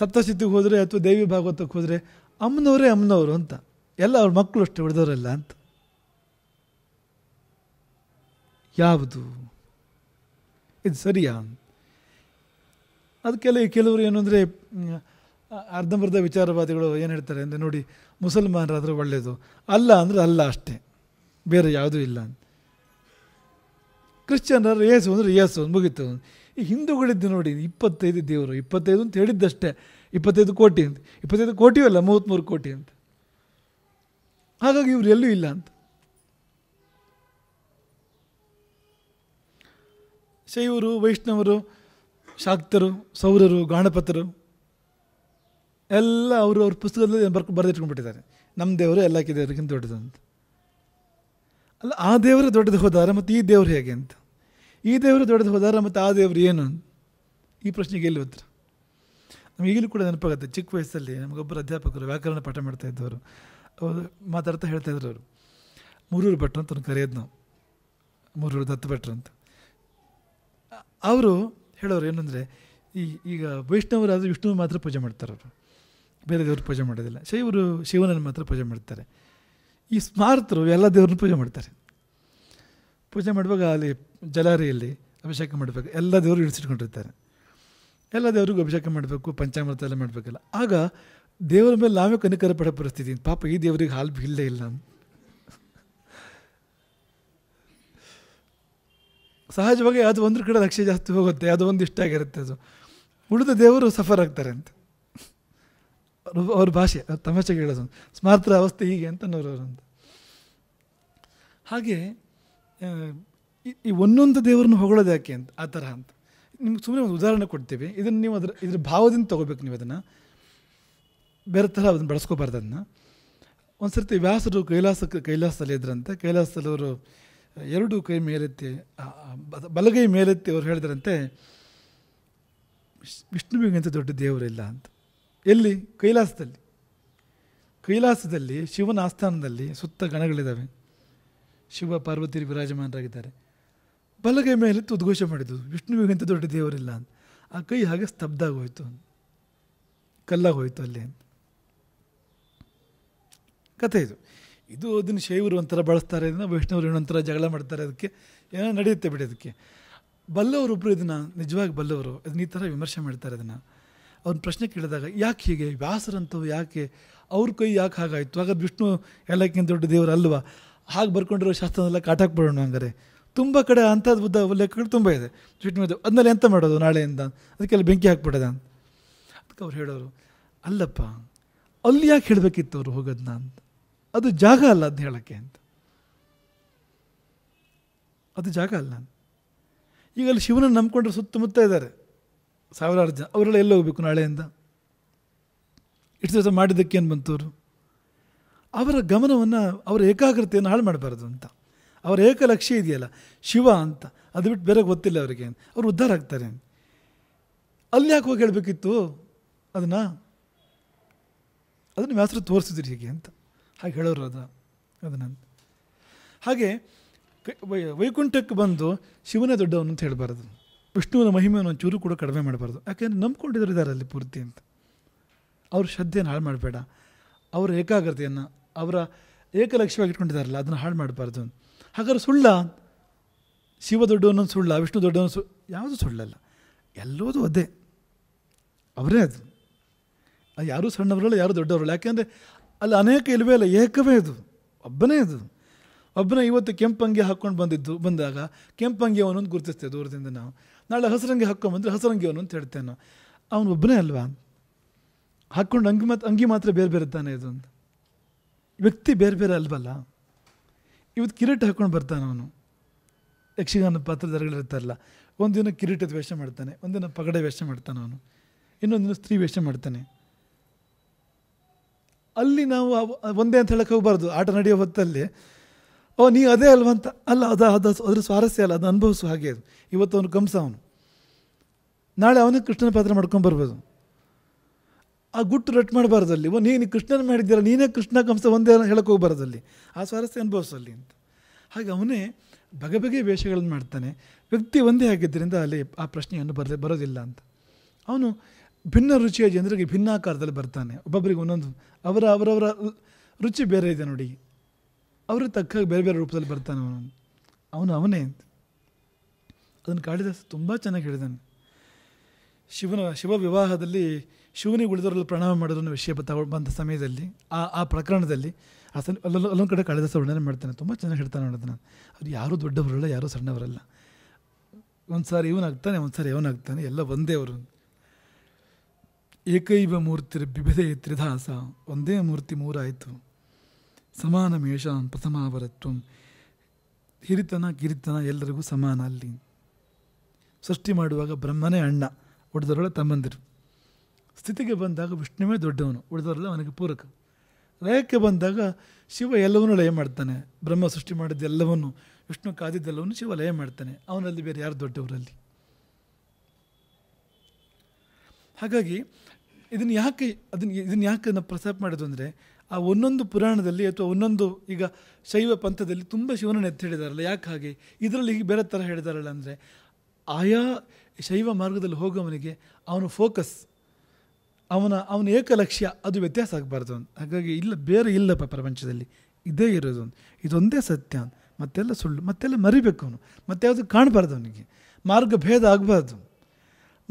ಸಪ್ತಸಿದ್ಧಿಗೆ ಹೋದರೆ ಅಥವಾ ದೇವಿ ಭಾಗವತಕ್ಕೆ ಹೋದರೆ ಅಮ್ಮನವರೇ ಅಮ್ಮನವರು ಅಂತ ಎಲ್ಲ ಅವ್ರ ಮಕ್ಕಳು ಅಷ್ಟೇ ಹೊಡೆದವರಲ್ಲ ಅಂತ ಯಾವುದು ಇದು ಸರಿಯಾ ಅದಕ್ಕೆಲ್ಲ ಕೆಲವರು ಏನು ಅಂದರೆ ಅರ್ಧಂಬರ್ಧ ವಿಚಾರವಾದಿಗಳು ಏನು ಹೇಳ್ತಾರೆ ಅಂದರೆ ನೋಡಿ ಮುಸಲ್ಮಾನರಾದರೂ ಒಳ್ಳೆಯದು ಅಲ್ಲ ಅಂದರೆ ಅಲ್ಲ ಅಷ್ಟೇ ಬೇರೆ ಯಾವುದೂ ಇಲ್ಲ ಕ್ರಿಶ್ಚಿಯನ್ರ ಏಸು ಅಂದರೆ ಏಸು ಮುಗೀತು ಈ ಹಿಂದೂಗಳಿದ್ದು ನೋಡಿ ಇಪ್ಪತ್ತೈದು ದೇವರು ಇಪ್ಪತ್ತೈದು ಅಂತ ಹೇಳಿದ್ದಷ್ಟೇ ಇಪ್ಪತ್ತೈದು ಕೋಟಿ ಅಂತ ಇಪ್ಪತ್ತೈದು ಕೋಟಿಯೂ ಅಲ್ಲ ಮೂವತ್ತ್ಮೂರು ಕೋಟಿ ಅಂತ ಹಾಗಾಗಿ ಇವರು ಎಲ್ಲೂ ಇಲ್ಲ ಅಂತ ಶೈವರು ವೈಷ್ಣವರು ಶಾಕ್ತರು ಸೌರರು ಗಾಣಪತರು ಎಲ್ಲ ಅವರು ಅವ್ರ ಪುಸ್ತಕದಲ್ಲಿ ಬರ್ ಬರೆದಿಟ್ಕೊಂಡ್ಬಿಟ್ಟಿದ್ದಾರೆ ನಮ್ಮ ದೇವರು ಕಿ ದೇವರಿಗಿಂತ ದೊಡ್ಡದಂತ ಅಲ್ಲ ಆ ದೇವರು ದೊಡ್ಡದು ಹೋದಾರ ಮತ್ತು ಈ ದೇವರು ಹೇಗೆ ಅಂತ ಈ ದೇವರು ದೊಡ್ಡದು ಹೋದಾರ ಮತ್ತು ಆ ದೇವರು ಏನು ಈ ಪ್ರಶ್ನೆಗೆ ಎಲ್ಲಿ ಹೋದ್ರು ನಮ್ಗೆ ಈಗಲೂ ಕೂಡ ನೆನಪಾಗುತ್ತೆ ಚಿಕ್ಕ ವಯಸ್ಸಲ್ಲಿ ನಮಗೊಬ್ಬರು ಅಧ್ಯಾಪಕರು ವ್ಯಾಕರಣ ಪಾಠ ಮಾಡ್ತಾ ಇದ್ದವರು ಅವರು ಮಾತಾಡ್ತಾ ಹೇಳ್ತಾ ಇದ್ರು ಅವರು ಮೂರೂರು ಭಟ್ರು ಅಂತ ಅವ್ನು ಕರೆಯೋದು ನಾವು ಮೂರೂರು ದತ್ತು ಭಟ್ರು ಅಂತ ಅವರು ಹೇಳೋರು ಏನಂದರೆ ಈ ಈಗ ವೈಷ್ಣವರಾದರೂ ವಿಷ್ಣುವ ಮಾತ್ರ ಪೂಜೆ ಮಾಡ್ತಾರವರು ಬೇರೆ ದೇವ್ರ ಪೂಜೆ ಮಾಡೋದಿಲ್ಲ ಶೈವರು ಶಿವನನ್ನು ಮಾತ್ರ ಪೂಜೆ ಮಾಡ್ತಾರೆ ಈ ಸ್ಮಾರತರು ಎಲ್ಲ ದೇವ್ರನ್ನ ಪೂಜೆ ಮಾಡ್ತಾರೆ ಪೂಜೆ ಮಾಡುವಾಗ ಅಲ್ಲಿ ಜಲಾರಿಯಲ್ಲಿ ಅಭಿಷೇಕ ಮಾಡಬೇಕು ಎಲ್ಲ ದೇವರು ಇಳಿಸಿಟ್ಕೊಂಡಿರ್ತಾರೆ ಎಲ್ಲ ದೇವರಿಗೂ ಅಭಿಷೇಕ ಮಾಡಬೇಕು ಪಂಚಾಮೃತ ಎಲ್ಲ ಮಾಡಬೇಕಲ್ಲ ಆಗ ದೇವರ ಮೇಲೆ ನಾವೇ ಕನಿಕರ ಪಡೋ ಪರಿಸ್ಥಿತಿ ಪಾಪ ಈ ದೇವರಿಗೆ ಹಾಲು ಬಿಲ್ಲೇ ಇಲ್ಲ ಸಹಜವಾಗಿ ಅದು ಒಂದ್ರ ಕಡೆ ರಕ್ಷೆ ಜಾಸ್ತಿ ಹೋಗುತ್ತೆ ಅದು ಒಂದು ಇಷ್ಟ ಆಗಿರುತ್ತೆ ಅದು ಉಳಿದ ದೇವರು ಸಫರ್ ಆಗ್ತಾರೆ ಅಂತ ಅವ್ರ ಭಾಷೆ ಅವ್ರು ತಮಾಷೆಗೆ ಹೇಳೋದು ಸ್ಮಾರ್ತರ ಅವಸ್ಥೆ ಹೀಗೆ ಅಂತ ಅಂತ ಹಾಗೆ ಈ ಒಂದೊಂದು ದೇವರನ್ನು ಹೊಗಳೋದು ಯಾಕೆ ಅಂತ ಆ ಥರ ಅಂತ ನಿಮ್ಗೆ ಸುಮ್ಮನೆ ಒಂದು ಉದಾಹರಣೆ ಕೊಡ್ತೀವಿ ಇದನ್ನು ನೀವು ಅದರ ಇದ್ರ ಭಾವದಿಂದ ತೊಗೋಬೇಕು ನೀವು ಅದನ್ನು ಬೇರೆ ಥರ ಅದನ್ನು ಬಳಸ್ಕೋಬಾರ್ದು ಅದನ್ನ ಒಂದು ಸರ್ತಿ ವ್ಯಾಸರು ಕೈಲಾಸ ಕೈಲಾಸದಲ್ಲಿ ಇದ್ರಂತೆ ಕೈಲಾಸದಲ್ಲಿ ಅವರು ಎರಡು ಕೈ ಮೇಲೆತ್ತಿ ಬಲಗೈ ಮೇಲೆತ್ತಿ ಅವ್ರು ಹೇಳಿದ್ರಂತೆ ವಿಷ್ಣುವಿಗಿಂತ ದೊಡ್ಡ ದೇವರಿಲ್ಲ ಅಂತ ಎಲ್ಲಿ ಕೈಲಾಸದಲ್ಲಿ ಕೈಲಾಸದಲ್ಲಿ ಶಿವನ ಆಸ್ಥಾನದಲ್ಲಿ ಸುತ್ತ ಗಣಗಳಿದ್ದಾವೆ ಶಿವ ಪಾರ್ವತಿ ವಿರಾಜಮಾನರಾಗಿದ್ದಾರೆ ಬಲಗೈ ಮೇಲೆ ಉದ್ಘೋಷ ಮಾಡಿದ್ದು ವಿಷ್ಣುವಿಗಿಂತ ದೊಡ್ಡ ದೇವರಿಲ್ಲ ಅಂತ ಆ ಕೈ ಹಾಗೆ ಸ್ತಬ್ಧ ಕಲ್ಲಾಗಿ ಹೋಯಿತು ಅಲ್ಲಿ ಅಂತ ಕಥೆ ಇದು ಇದು ಅದನ್ನು ಶೈವರು ಒಂಥರ ಬಳಸ್ತಾರೆ ಇದನ್ನು ವೈಷ್ಣವರು ಇನ್ನೊಂಥರ ಜಗಳ ಮಾಡ್ತಾರೆ ಅದಕ್ಕೆ ಏನೋ ನಡೆಯುತ್ತೆ ಬಿಡಿ ಅದಕ್ಕೆ ಬಲ್ಲವರು ಒಬ್ಬರು ಇದನ್ನು ನಿಜವಾಗಿ ಬಲ್ಲವರು ಅದನ್ನ ಈ ಥರ ವಿಮರ್ಶೆ ಮಾಡ್ತಾರೆ ಅದನ್ನು ಅವ್ನು ಪ್ರಶ್ನೆ ಕೇಳಿದಾಗ ಯಾಕೆ ಹೀಗೆ ವ್ಯಾಸರಂತವು ಯಾಕೆ ಅವ್ರ ಕೈ ಯಾಕೆ ಹಾಗಾಯಿತು ಹಾಗಾದ್ರೆ ವಿಷ್ಣು ಎಲ್ಲಕ್ಕಿಂತ ದೊಡ್ಡ ದೇವರು ಅಲ್ವಾ ಹಾಗೆ ಬರ್ಕೊಂಡಿರೋ ಶಾಸ್ತ್ರನೆಲ್ಲ ಕಾಟಾಕ್ಬಿಡೋಣ ಹಂಗಾರೆ ತುಂಬ ಕಡೆ ಅಂಥದ್ದು ಬುದ್ಧ ಉಲ್ಲೇಖಗಳು ತುಂಬ ಇದೆ ವಿಷ್ಣು ಅದನ್ನೆಲ್ಲ ಎಂತ ಮಾಡೋದು ನಾಳೆಯಿಂದ ಅದಕ್ಕೆಲ್ಲ ಬೆಂಕಿ ಹಾಕ್ಬಿಡೋದ ಅಂತ ಅದಕ್ಕೆ ಅವ್ರು ಹೇಳೋರು ಅಲ್ಲಪ್ಪ ಅಲ್ಲಿ ಯಾಕೆ ಹೇಳಬೇಕಿತ್ತು ಅವರು ಹೋಗೋದನ್ನ ಅಂತ ಅದು ಜಾಗ ಅಲ್ಲ ಅಂತ ಹೇಳೋಕ್ಕೆ ಅಂತ ಅದು ಜಾಗ ಅಲ್ಲ ಈಗ ಅಲ್ಲಿ ಶಿವನನ್ನು ನಂಬ್ಕೊಂಡ್ರೆ ಸುತ್ತಮುತ್ತ ಇದ್ದಾರೆ ಸಾವಿರಾರು ಜನ ಅವರೆಲ್ಲ ಎಲ್ಲಿ ಹೋಗಬೇಕು ನಾಳೆಯಿಂದ ಇಷ್ಟು ದಿವಸ ಮಾಡಿದ್ದಕ್ಕೇನು ಅವರು ಅವರ ಗಮನವನ್ನು ಅವರ ಏಕಾಗ್ರತೆಯನ್ನು ಹಾಳು ಮಾಡಬಾರ್ದು ಅಂತ ಅವರ ಏಕಲಕ್ಷ್ಯ ಇದೆಯಲ್ಲ ಶಿವ ಅಂತ ಅದು ಬಿಟ್ಟು ಬೇರೆ ಗೊತ್ತಿಲ್ಲ ಅವರಿಗೆ ಅವರು ಉದ್ಧಾರ ಆಗ್ತಾರೆ ಅಲ್ಲಿ ಯಾಕೆ ಹೋಗಿ ಹೇಳಬೇಕಿತ್ತು ಅದನ್ನು ಅದನ್ನು ವ್ಯಾಸರು ತೋರಿಸಿದ್ರಿ ಹೀಗೆ ಅಂತ ಹಾಗೆ ಹೇಳೋರು ಅದನ್ನು ಅದನ್ನ ಹಾಗೆ ವೈಕುಂಠಕ್ಕೆ ಬಂದು ಶಿವನೇ ದೊಡ್ಡವನು ಅಂತ ಹೇಳಬಾರ್ದು ವಿಷ್ಣುವಿನ ಮಹಿಮೆಯನ್ನು ಒಂಚೂರು ಕೂಡ ಕಡಿಮೆ ಮಾಡಬಾರ್ದು ಯಾಕೆಂದರೆ ನಂಬ್ಕೊಂಡಿದ್ರು ಇದ್ದಾರೆ ಅಲ್ಲಿ ಪೂರ್ತಿ ಅಂತ ಅವ್ರ ಶ್ರದ್ಧೆಯನ್ನು ಹಾಳು ಮಾಡಬೇಡ ಅವರ ಏಕಾಗ್ರತೆಯನ್ನು ಅವರ ಏಕಲಕ್ಷ್ಯವಾಗಿ ಇಟ್ಕೊಂಡಿದ್ದಾರಲ್ಲ ಅದನ್ನು ಹಾಳು ಮಾಡಬಾರ್ದು ಹಾಗಾದ್ರೆ ಸುಳ್ಳ ಶಿವ ದೊಡ್ಡವನ್ನೊಂದು ಸುಳ್ಳ ವಿಷ್ಣು ದೊಡ್ಡವನು ಸು ಯಾವುದೂ ಸುಳ್ಳಲ್ಲ ಎಲ್ಲೋದು ಅದೇ ಅವರೇ ಅದು ಯಾರೂ ಸಣ್ಣವರಲ್ಲ ಯಾರೂ ದೊಡ್ಡವರಲ್ಲ ಯಾಕೆಂದರೆ ಅಲ್ಲಿ ಅನೇಕ ಇಲ್ವೇ ಅಲ್ಲ ಏಕವೇ ಅದು ಒಬ್ಬನೇ ಅದು ಒಬ್ಬನೇ ಇವತ್ತು ಕೆಂಪಂಗಿ ಹಾಕ್ಕೊಂಡು ಬಂದಿದ್ದು ಬಂದಾಗ ಕೆಂಪಂಗಿ ಅವನೊಂದು ಗುರುತಿಸ್ತೇವೆ ದೂರದಿಂದ ನಾವು ನಾಳೆ ಹಸಿರಂಗಿ ಹಾಕ್ಕೊಂಬಂದರೆ ಅವನು ಅಂತ ಹೇಳ್ತೇನೆ ಅವನು ಒಬ್ಬನೇ ಅಲ್ವಾ ಹಾಕ್ಕೊಂಡು ಅಂಗಿ ಮಾತ್ರ ಅಂಗಿ ಮಾತ್ರ ಬೇರೆ ಬೇರೆ ತಾನೆ ಇದು ವ್ಯಕ್ತಿ ಬೇರೆ ಬೇರೆ ಅಲ್ವಲ್ಲ ಇವತ್ತು ಕಿರೀಟ ಹಾಕ್ಕೊಂಡು ಬರ್ತಾನೆ ಅವನು ಯಕ್ಷಗಾನ ಪಾತ್ರಧಾರಗಳಿರ್ತಾರಲ್ಲ ಒಂದಿನ ಕಿರೀಟದ ವೇಷ ಮಾಡ್ತಾನೆ ಒಂದಿನ ಪಗಡೆ ವೇಷ ಮಾಡ್ತಾನೆ ಅವನು ಇನ್ನೊಂದಿನ ಸ್ತ್ರೀ ವೇಷ ಮಾಡ್ತಾನೆ ಅಲ್ಲಿ ನಾವು ಒಂದೇ ಅಂತ ಹೇಳಕ್ಕೆ ಹೋಗಬಾರ್ದು ಆಟ ನಡೆಯೋ ಹೊತ್ತಲ್ಲಿ ಓ ನೀ ಅದೇ ಅಲ್ವಂತ ಅಲ್ಲ ಅದ ಅದ ಅದ್ರ ಸ್ವಾರಸ್ಯ ಅಲ್ಲ ಅದು ಅನುಭವಿಸು ಹಾಗೆ ಅದು ಇವತ್ತು ಅವನು ಕಂಸ ಅವನು ನಾಳೆ ಅವನಿಗೆ ಕೃಷ್ಣನ ಪಾತ್ರ ಮಾಡ್ಕೊಂಡು ಆ ಗುಟ್ಟು ರಟ್ ಮಾಡಬಾರ್ದು ಅಲ್ಲಿ ಓ ನೀನು ಕೃಷ್ಣನ ಮಾಡಿದ್ದೀರ ನೀನೇ ಕೃಷ್ಣ ಕಂಸ ಒಂದೇ ಹೇಳಕ್ಕೆ ಹೋಗ್ಬಾರ್ದಲ್ಲಿ ಆ ಸ್ವಾರಸ್ಯ ಅನುಭವಿಸಲ್ಲಿ ಅಂತ ಹಾಗೆ ಅವನೇ ಬಗೆ ಬಗೆ ವೇಷಗಳನ್ನು ಮಾಡ್ತಾನೆ ವ್ಯಕ್ತಿ ಒಂದೇ ಆಗಿದ್ದರಿಂದ ಅಲ್ಲಿ ಆ ಪ್ರಶ್ನೆಯನ್ನು ಬರದೆ ಬರೋದಿಲ್ಲ ಅಂತ ಅವನು ಭಿನ್ನ ರುಚಿಯ ಜನರಿಗೆ ಭಿನ್ನಾಕಾರದಲ್ಲಿ ಬರ್ತಾನೆ ಒಬ್ಬೊಬ್ಬರಿಗೆ ಒಂದೊಂದು ಅವರ ಅವರವರ ರುಚಿ ಬೇರೆ ಇದೆ ನೋಡಿ ಅವರು ತಕ್ಕ ಬೇರೆ ಬೇರೆ ರೂಪದಲ್ಲಿ ಬರ್ತಾನೆ ಅವನು ಅವನು ಅವನೇ ಅಂತ ಅದನ್ನು ಕಾಳಿದಾಸ ತುಂಬ ಚೆನ್ನಾಗಿ ಹೇಳಿದಾನೆ ಶಿವನ ಶಿವ ವಿವಾಹದಲ್ಲಿ ಶಿವನಿಗೆ ಉಳಿದವರಲ್ಲಿ ಪ್ರಣಾಮ ಅನ್ನೋ ವಿಷಯ ಬಂದ ಸಮಯದಲ್ಲಿ ಆ ಆ ಪ್ರಕರಣದಲ್ಲಿ ಆ ಸನ್ ಅಲ್ಲೊಂದು ಅಲ್ಲೊಂದು ಕಡೆ ಕಾಳಿದಾಸ ವರ್ಣನೆ ಮಾಡ್ತಾನೆ ತುಂಬ ಚೆನ್ನಾಗಿ ಹೇಳ್ತಾನೆ ನೋಡಿದ ನಾನು ಅವ್ರು ಯಾರೂ ದೊಡ್ಡವರಲ್ಲ ಯಾರೂ ಸಣ್ಣವರಲ್ಲ ಒಂದು ಸಾರಿ ಇವನಾಗ್ತಾನೆ ಒಂದು ಸಾರಿ ಅವನಾಗ್ತಾನೆ ಎಲ್ಲ ಒಂದೇ ಅವರು ಏಕೈವ ಮೂರ್ತಿ ಬಿಭಿದೆ ತ್ರಿಧಾಸ ಒಂದೇ ಮೂರ್ತಿ ಮೂರಾಯಿತು ಸಮಾನ ಪ್ರಥಮ ಪ್ರಥಮಾವರತ್ವ ಹಿರಿತನ ಕಿರಿತನ ಎಲ್ಲರಿಗೂ ಸಮಾನ ಅಲ್ಲಿ ಸೃಷ್ಟಿ ಮಾಡುವಾಗ ಬ್ರಹ್ಮನೇ ಅಣ್ಣ ಉಳಿದವರೊಳ ತಮ್ಮಂದಿರು ಸ್ಥಿತಿಗೆ ಬಂದಾಗ ವಿಷ್ಣುವೇ ದೊಡ್ಡವನು ಉಳಿದವರೆಲ್ಲ ಅವನಿಗೆ ಪೂರಕ ಲಯಕ್ಕೆ ಬಂದಾಗ ಶಿವ ಎಲ್ಲವನ್ನೂ ಲಯ ಮಾಡ್ತಾನೆ ಬ್ರಹ್ಮ ಸೃಷ್ಟಿ ಮಾಡಿದ್ದೆಲ್ಲವನ್ನು ವಿಷ್ಣು ಕಾದಿದ್ದೆಲ್ಲವನ್ನು ಶಿವ ಲಯ ಮಾಡ್ತಾನೆ ಅವನಲ್ಲಿ ಬೇರೆ ಯಾರು ದೊಡ್ಡವರಲ್ಲಿ ಹಾಗಾಗಿ ಇದನ್ನು ಯಾಕೆ ಅದನ್ನು ಇದನ್ನು ಯಾಕೆ ನಾವು ಪ್ರಸ್ತಾಪ ಮಾಡೋದು ಅಂದರೆ ಆ ಒಂದೊಂದು ಪುರಾಣದಲ್ಲಿ ಅಥವಾ ಒಂದೊಂದು ಈಗ ಶೈವ ಪಂಥದಲ್ಲಿ ತುಂಬ ಶಿವನನ್ನು ಎತ್ತಿ ಹೇಳಿದಾರಲ್ಲ ಯಾಕೆ ಹಾಗೆ ಇದರಲ್ಲಿ ಈಗ ಬೇರೆ ಥರ ಹೇಳಿದಾರಲ್ಲ ಅಂದರೆ ಆಯಾ ಶೈವ ಮಾರ್ಗದಲ್ಲಿ ಹೋಗೋವನಿಗೆ ಅವನು ಫೋಕಸ್ ಅವನ ಅವನ ಏಕಲಕ್ಷ್ಯ ಅದು ವ್ಯತ್ಯಾಸ ಆಗಬಾರ್ದು ಅಂತ ಹಾಗಾಗಿ ಇಲ್ಲ ಬೇರೆ ಇಲ್ಲಪ್ಪ ಪ್ರಪಂಚದಲ್ಲಿ ಇದೇ ಇರೋದು ಇದೊಂದೇ ಸತ್ಯ ಮತ್ತೆಲ್ಲ ಸುಳ್ಳು ಮತ್ತೆಲ್ಲ ಮರಿಬೇಕು ಅವನು ಮತ್ತೆ ಯಾವುದು ಕಾಣಬಾರ್ದು ಅವನಿಗೆ ಮಾರ್ಗ ಭೇದ ಆಗಬಾರ್ದು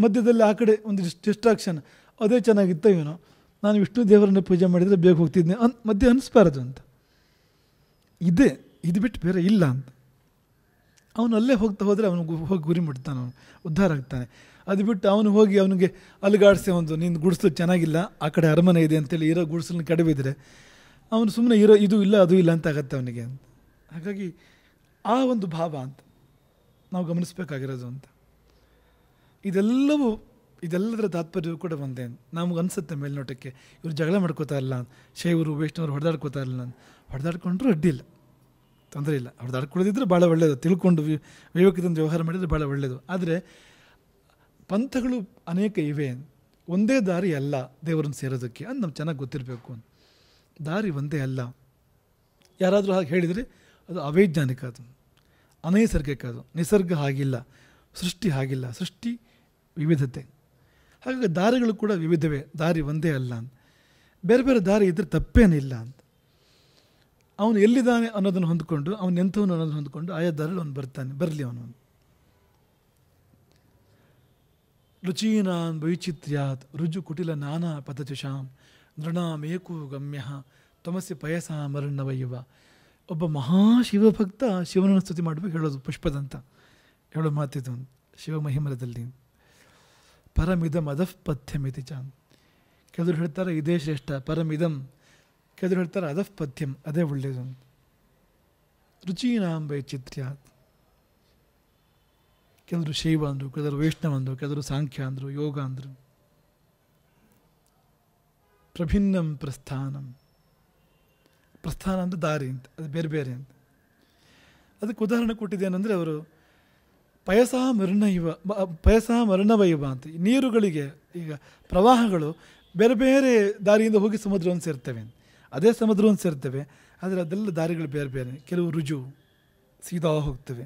ಮಧ್ಯದಲ್ಲಿ ಆ ಕಡೆ ಒಂದು ಡಿಸ್ಟ್ರಾಕ್ಷನ್ ಅದೇ ಚೆನ್ನಾಗಿತ್ತ ಇವನು ನಾನು ವಿಷ್ಣು ದೇವರನ್ನು ಪೂಜೆ ಮಾಡಿದರೆ ಬೇಗ ಹೋಗ್ತಿದ್ದೆ ಅನ್ ಮಧ್ಯೆ ಅನಿಸ್ಬಾರ್ದು ಅಂತ ಇದೆ ಇದು ಬಿಟ್ಟು ಬೇರೆ ಇಲ್ಲ ಅಂತ ಅವನು ಅಲ್ಲೇ ಹೋಗ್ತಾ ಹೋದರೆ ಅವನು ಹೋಗಿ ಗುರಿ ಮುಟ್ತಾನೆ ಅವನು ಉದ್ಧಾರ ಆಗ್ತಾನೆ ಅದು ಬಿಟ್ಟು ಅವನು ಹೋಗಿ ಅವನಿಗೆ ಅಲ್ಗಾಡಿಸಿ ಒಂದು ನಿನ್ನ ಗುಡಿಸಲು ಚೆನ್ನಾಗಿಲ್ಲ ಆ ಕಡೆ ಅರಮನೆ ಇದೆ ಅಂತೇಳಿ ಇರೋ ಕಡೆ ಕಡಿಬಿದ್ರೆ ಅವನು ಸುಮ್ಮನೆ ಇರೋ ಇದು ಇಲ್ಲ ಅದು ಇಲ್ಲ ಅಂತ ಆಗತ್ತೆ ಅವನಿಗೆ ಅಂತ ಹಾಗಾಗಿ ಆ ಒಂದು ಭಾವ ಅಂತ ನಾವು ಗಮನಿಸ್ಬೇಕಾಗಿರೋದು ಅಂತ ಇದೆಲ್ಲವೂ ಇದೆಲ್ಲದರ ತಾತ್ಪರ್ಯವು ಕೂಡ ಒಂದೇ ನಮ್ಗೆ ಅನಿಸುತ್ತೆ ಮೇಲ್ನೋಟಕ್ಕೆ ಇವರು ಜಗಳ ಮಾಡ್ಕೋತಾ ಇಲ್ಲ ಶೈವರು ವೈಷ್ಣವರು ಹೊಡೆದಾಡ್ಕೋತಾ ಇಲ್ಲ ಹೊಡೆದಾಡ್ಕೊಂಡ್ರೂ ಅಡ್ಡಿಲ್ಲ ತೊಂದರೆ ಇಲ್ಲ ಹೊಡೆದಾಡ್ಕೊಳ್ಳೋದಿದ್ರೆ ಭಾಳ ಒಳ್ಳೆಯದು ತಿಳ್ಕೊಂಡು ವಿವೇಕದಿಂದ ವ್ಯವಹಾರ ಮಾಡಿದರೆ ಭಾಳ ಒಳ್ಳೆಯದು ಆದರೆ ಪಂಥಗಳು ಅನೇಕ ಇವೆ ಒಂದೇ ದಾರಿ ಅಲ್ಲ ದೇವರನ್ನು ಸೇರೋದಕ್ಕೆ ಅದು ನಮ್ಗೆ ಚೆನ್ನಾಗಿ ಗೊತ್ತಿರಬೇಕು ಅಂತ ದಾರಿ ಒಂದೇ ಅಲ್ಲ ಯಾರಾದರೂ ಹಾಗೆ ಹೇಳಿದರೆ ಅದು ಅವೈಜ್ಞಾನಿಕ ಅದು ಅನೈಸರ್ಗಿಕ ಅದು ನಿಸರ್ಗ ಹಾಗಿಲ್ಲ ಸೃಷ್ಟಿ ಹಾಗಿಲ್ಲ ಸೃಷ್ಟಿ ವಿವಿಧತೆ ಹಾಗಾಗಿ ದಾರಿಗಳು ಕೂಡ ವಿವಿಧವೇ ದಾರಿ ಒಂದೇ ಅಲ್ಲ ಅಂತ ಬೇರೆ ಬೇರೆ ದಾರಿ ಇದ್ದರೆ ಇಲ್ಲ ಅಂತ ಅವನು ಎಲ್ಲಿದ್ದಾನೆ ಅನ್ನೋದನ್ನು ಹೊಂದ್ಕೊಂಡು ಅವನು ಎಂಥವನು ಅನ್ನೋದನ್ನು ಹೊಂದ್ಕೊಂಡು ಆಯಾ ದಾರಿಗಳು ಅವನು ಬರ್ತಾನೆ ಬರಲಿ ಅವನು ರುಚೀನಾನ್ ವೈಚಿತ್ರ್ಯಾತ್ ರುಜು ಕುಟಿಲ ನಾನಾ ಪದಚುಷಾಂ ನೃಣಾಮೇಕು ಗಮ್ಯ ತಮಸಿ ಪಯಸ ಮರಣವಯುವ ಒಬ್ಬ ಮಹಾಶಿವಭಕ್ತ ಶಿವನನ್ನು ಸ್ತುತಿ ಮಾಡಬೇಕು ಹೇಳೋದು ಪುಷ್ಪದಂತ ಹೇಳೋ ಮಾತಿದು ಶಿವಮಹಿಮರದಲ್ಲಿ ಪರಮಿದಂ ಅದಃ ಪಥ್ಯಮಿತಿ ಚ ಕೆಲವರು ಹೇಳ್ತಾರೆ ಇದೇ ಶ್ರೇಷ್ಠ ಪರಮಿದಂ ಕೆಲವರು ಹೇಳ್ತಾರೆ ಅಧಃ ಪಥ್ಯಂ ಅದೇ ಒಳ್ಳೆಯದು ಅಂತ ರುಚೀನಾಂ ವೈಚಿತ್ರ್ಯಾತ್ ಕೆಲವರು ಶೈವ ಅಂದರು ಕೆಲವರು ವೈಷ್ಣವ ಅಂದರು ಕೆಲವರು ಸಾಂಖ್ಯ ಅಂದರು ಯೋಗ ಅಂದರು ಪ್ರಭಿನ್ನಂ ಪ್ರಸ್ಥಾನಂ ಪ್ರಸ್ಥಾನ ಅಂದರೆ ದಾರಿ ಅಂತ ಅದು ಬೇರೆ ಬೇರೆ ಅಂತ ಅದಕ್ಕೆ ಉದಾಹರಣೆ ಕೊಟ್ಟಿದ್ದೇನೆಂದರೆ ಅವರು ಪಯಸ ಮರುಣಯುವ ಪಯಸ ಮರಣವೈವ ಅಂತ ನೀರುಗಳಿಗೆ ಈಗ ಪ್ರವಾಹಗಳು ಬೇರೆ ಬೇರೆ ದಾರಿಯಿಂದ ಹೋಗಿ ಸಮುದ್ರವನ್ನು ಸೇರ್ತವೆ ಅದೇ ಸಮುದ್ರವನ್ನು ಸೇರ್ತವೆ ಆದರೆ ಅದೆಲ್ಲ ದಾರಿಗಳು ಬೇರೆ ಬೇರೆ ಕೆಲವು ರುಜು ಸೀದಾ ಹೋಗ್ತವೆ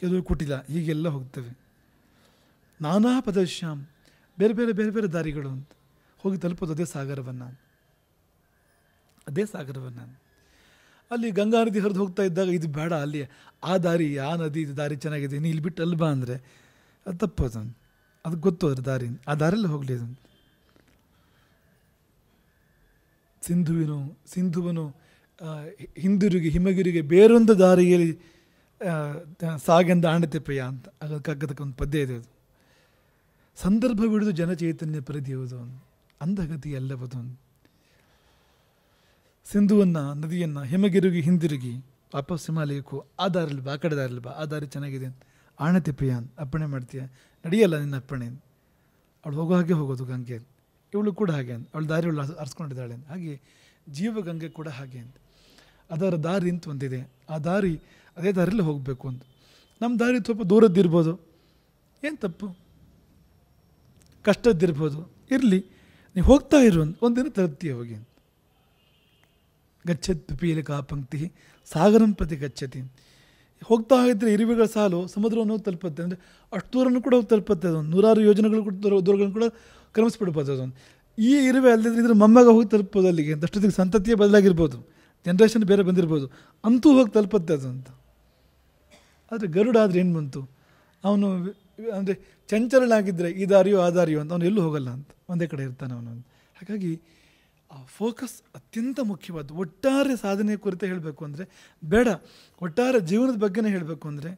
ಕೆಲವು ಕುಟಿಲ ಹೀಗೆಲ್ಲ ಹೋಗ್ತವೆ ನಾನಾ ಪ್ರದೇಶ ಬೇರೆ ಬೇರೆ ಬೇರೆ ಬೇರೆ ದಾರಿಗಳು ಅಂತ ಹೋಗಿ ತಲುಪೋದು ಅದೇ ಸಾಗರವನ್ನು ಅದೇ ಸಾಗರವನ್ನು ಅಲ್ಲಿ ಗಂಗಾ ನದಿ ಹರಿದು ಹೋಗ್ತಾ ಇದ್ದಾಗ ಇದು ಬೇಡ ಅಲ್ಲಿ ಆ ದಾರಿ ಆ ನದಿ ಇದು ದಾರಿ ಚೆನ್ನಾಗಿದೆ ನೀ ಇಲ್ಲಿ ಬಿಟ್ಟು ಅಲ್ಲಿ ಬಾ ಅಂದರೆ ಅದು ತಪ್ಪು ಅದು ಗೊತ್ತು ಅದ್ರ ದಾರಿ ಆ ದಾರಿಯಲ್ಲಿ ಹೋಗಲಿ ಅದು ಸಿಂಧುವಿನು ಸಿಂಧುವನು ಹಿಂದಿರುಗಿ ಹಿಮಗಿರಿಗೆ ಬೇರೊಂದು ದಾರಿಯಲ್ಲಿ ಸಾಗೆಂದ ಆಣತೆಪ್ಪಯ್ಯ ಅಂತ ಅದಕ್ಕೆ ಒಂದು ಪದ್ಯ ಇದೆ ಅದು ಸಂದರ್ಭವಿಡಿದು ಜನಚೈತನ್ಯ ಪರಿಧಿಯುವುದು ಅಂದಗತಿ ಎಲ್ಲವದು ಸಿಂಧುವನ್ನು ನದಿಯನ್ನು ಹಿಮಗಿರುಗಿ ಹಿಂದಿರುಗಿ ವಾಪಸ್ ಹಿಮಾಲಯಕ್ಕೂ ಆ ದಾರಲ್ಲಿ ಬಾ ಆ ಕಡೆ ದಾರಲ್ಲಿ ಬಾ ಆ ದಾರಿ ಚೆನ್ನಾಗಿದೆ ಆಣತಿ ಪ್ರಿಯಾನ್ ಅಪ್ಪಣೆ ಮಾಡ್ತೀಯ ನಡೆಯಲ್ಲ ನಿನ್ನ ಅಪ್ಪಣೆ ಅವಳು ಹೋಗೋ ಹಾಗೆ ಹೋಗೋದು ಗಂಗೆ ಇವಳು ಕೂಡ ಹಾಗೆ ಅಂತ ಅವಳು ದಾರಿ ಅವಳು ಹಾಗೆ ಹಾಗೆ ಗಂಗೆ ಕೂಡ ಹಾಗೆ ಅಂತ ಅದರ ದಾರಿ ಅಂತ ಒಂದಿದೆ ಆ ದಾರಿ ಅದೇ ದಾರಿಯಲ್ಲಿ ಹೋಗಬೇಕು ಅಂತ ನಮ್ಮ ದಾರಿ ಸ್ವಲ್ಪ ದೂರದ್ದಿರ್ಬೋದು ಏನು ತಪ್ಪು ಕಷ್ಟದ್ದಿರ್ಬೋದು ಇರಲಿ ನೀವು ಹೋಗ್ತಾ ಇರೋ ಒಂದಿನ ತರ್ತೀಯ ಹೋಗಿ ಗಚ್ಚತ್ ಪಿಪೀಲಿಕಾ ಪಂಕ್ತಿ ಸಾಗರಂ ಪ್ರತಿ ಗಚ್ಚತಿ ಹೋಗ್ತಾ ಇದ್ದರೆ ಇರುವೆಗಳ ಸಾಲು ಸಮುದ್ರವನ್ನು ತಲುಪುತ್ತೆ ಅಂದರೆ ಅಷ್ಟು ದೂರನೂ ಕೂಡ ತಲುಪುತ್ತೆ ಅದೊಂದು ನೂರಾರು ಯೋಜನೆಗಳು ಕೂಡ ದೂರಗಳನ್ನು ಕೂಡ ಕ್ರಮಿಸ್ಬಿಡ್ಬೋದು ಅದೊಂದು ಈ ಇರುವೆ ಅಲ್ಲದಿದ್ದರೆ ಇದ್ರ ಮಮ್ಮಗ ಹೋಗಿ ತಲುಪೋದು ಅಲ್ಲಿಗೆ ಅಷ್ಟೊತ್ತಿಗೆ ಸಂತತಿಯೇ ಬದಲಾಗಿರ್ಬೋದು ಜನ್ರೇಷನ್ ಬೇರೆ ಬಂದಿರ್ಬೋದು ಅಂತೂ ಹೋಗಿ ತಲುಪುತ್ತೆ ಅದು ಅಂತ ಆದರೆ ಗರುಡ ಆದರೆ ಏನು ಬಂತು ಅವನು ಅಂದರೆ ಚಂಚಲನಾಗಿದ್ದರೆ ಈ ದಾರಿಯೋ ಆ ದಾರಿಯೋ ಅಂತ ಅವನು ಎಲ್ಲೂ ಹೋಗಲ್ಲ ಅಂತ ಒಂದೇ ಕಡೆ ಇರ್ತಾನೆ ಅವನು ಹಾಗಾಗಿ ಆ ಫೋಕಸ್ ಅತ್ಯಂತ ಮುಖ್ಯವಾದ ಒಟ್ಟಾರೆ ಸಾಧನೆ ಕುರಿತು ಹೇಳಬೇಕು ಅಂದರೆ ಬೇಡ ಒಟ್ಟಾರೆ ಜೀವನದ ಬಗ್ಗೆನೇ ಹೇಳಬೇಕು ಅಂದರೆ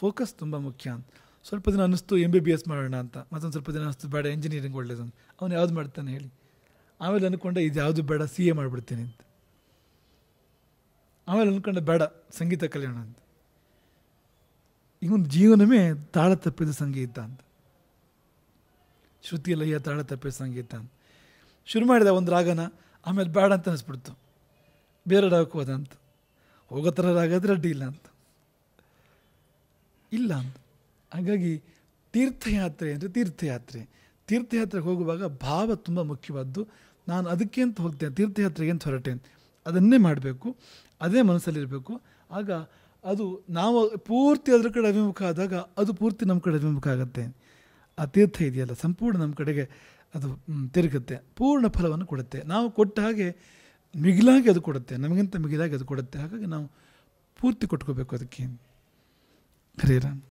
ಫೋಕಸ್ ತುಂಬ ಮುಖ್ಯ ಅಂತ ಸ್ವಲ್ಪ ದಿನ ಅನ್ನಿಸ್ತು ಎಮ್ ಬಿ ಬಿ ಎಸ್ ಮಾಡೋಣ ಅಂತ ಮತ್ತೊಂದು ಸ್ವಲ್ಪ ದಿನ ಅನ್ನಿಸ್ತು ಬೇಡ ಇಂಜಿನಿಯರಿಂಗ್ ಒಳ್ಳೇದು ಅಂತ ಅವನು ಯಾವ್ದು ಮಾಡ್ತಾನೆ ಹೇಳಿ ಆಮೇಲೆ ಅಂದ್ಕೊಂಡೆ ಇದು ಯಾವುದು ಬೇಡ ಸಿ ಎ ಮಾಡಿಬಿಡ್ತೀನಿ ಅಂತ ಆಮೇಲೆ ಅಂದ್ಕೊಂಡೆ ಬೇಡ ಸಂಗೀತ ಕಲಿಯೋಣ ಅಂತ ಇವನು ಜೀವನವೇ ತಾಳ ತಪ್ಪಿದ ಸಂಗೀತ ಅಂತ ಶ್ರುತಿ ಲಯ ತಾಳ ತಪ್ಪಿದ ಸಂಗೀತ ಅಂತ ಶುರು ಮಾಡಿದೆ ಒಂದು ರಾಗನ ಆಮೇಲೆ ಬೇಡ ಅಂತ ಅನಿಸ್ಬಿಡ್ತು ಬೇರೆ ರಾಗಕ್ಕೆ ಹೋದ ಅಂತ ಹೋಗೋ ಥರ ರಾಗ ಆದರೆ ಅಡ್ಡಿ ಇಲ್ಲ ಅಂತ ಇಲ್ಲ ಅಂತ ಹಾಗಾಗಿ ತೀರ್ಥಯಾತ್ರೆ ಅಂದರೆ ತೀರ್ಥಯಾತ್ರೆ ತೀರ್ಥಯಾತ್ರೆಗೆ ಹೋಗುವಾಗ ಭಾವ ತುಂಬ ಮುಖ್ಯವಾದ್ದು ನಾನು ಅದಕ್ಕೆ ಅಂತ ಹೋಗ್ತೇನೆ ತೀರ್ಥಯಾತ್ರೆಗೆ ಅಂತ ಹೊರಟೇನೆ ಅದನ್ನೇ ಮಾಡಬೇಕು ಅದೇ ಮನಸ್ಸಲ್ಲಿರಬೇಕು ಆಗ ಅದು ನಾವು ಪೂರ್ತಿ ಅದ್ರ ಕಡೆ ಅಭಿಮುಖ ಆದಾಗ ಅದು ಪೂರ್ತಿ ನಮ್ಮ ಕಡೆ ಅಭಿಮುಖ ಆಗುತ್ತೆ ಆ ತೀರ್ಥ ಇದೆಯಲ್ಲ ಸಂಪೂರ್ಣ ನಮ್ಮ ಕಡೆಗೆ ಅದು ತಿರುಗುತ್ತೆ ಪೂರ್ಣ ಫಲವನ್ನು ಕೊಡುತ್ತೆ ನಾವು ಕೊಟ್ಟ ಹಾಗೆ ಮಿಗಿಲಾಗಿ ಅದು ಕೊಡುತ್ತೆ ನಮಗಿಂತ ಮಿಗಿಲಾಗಿ ಅದು ಕೊಡುತ್ತೆ ಹಾಗಾಗಿ ನಾವು ಪೂರ್ತಿ ಕೊಟ್ಕೋಬೇಕು ಅದಕ್ಕೆ ಹರೇ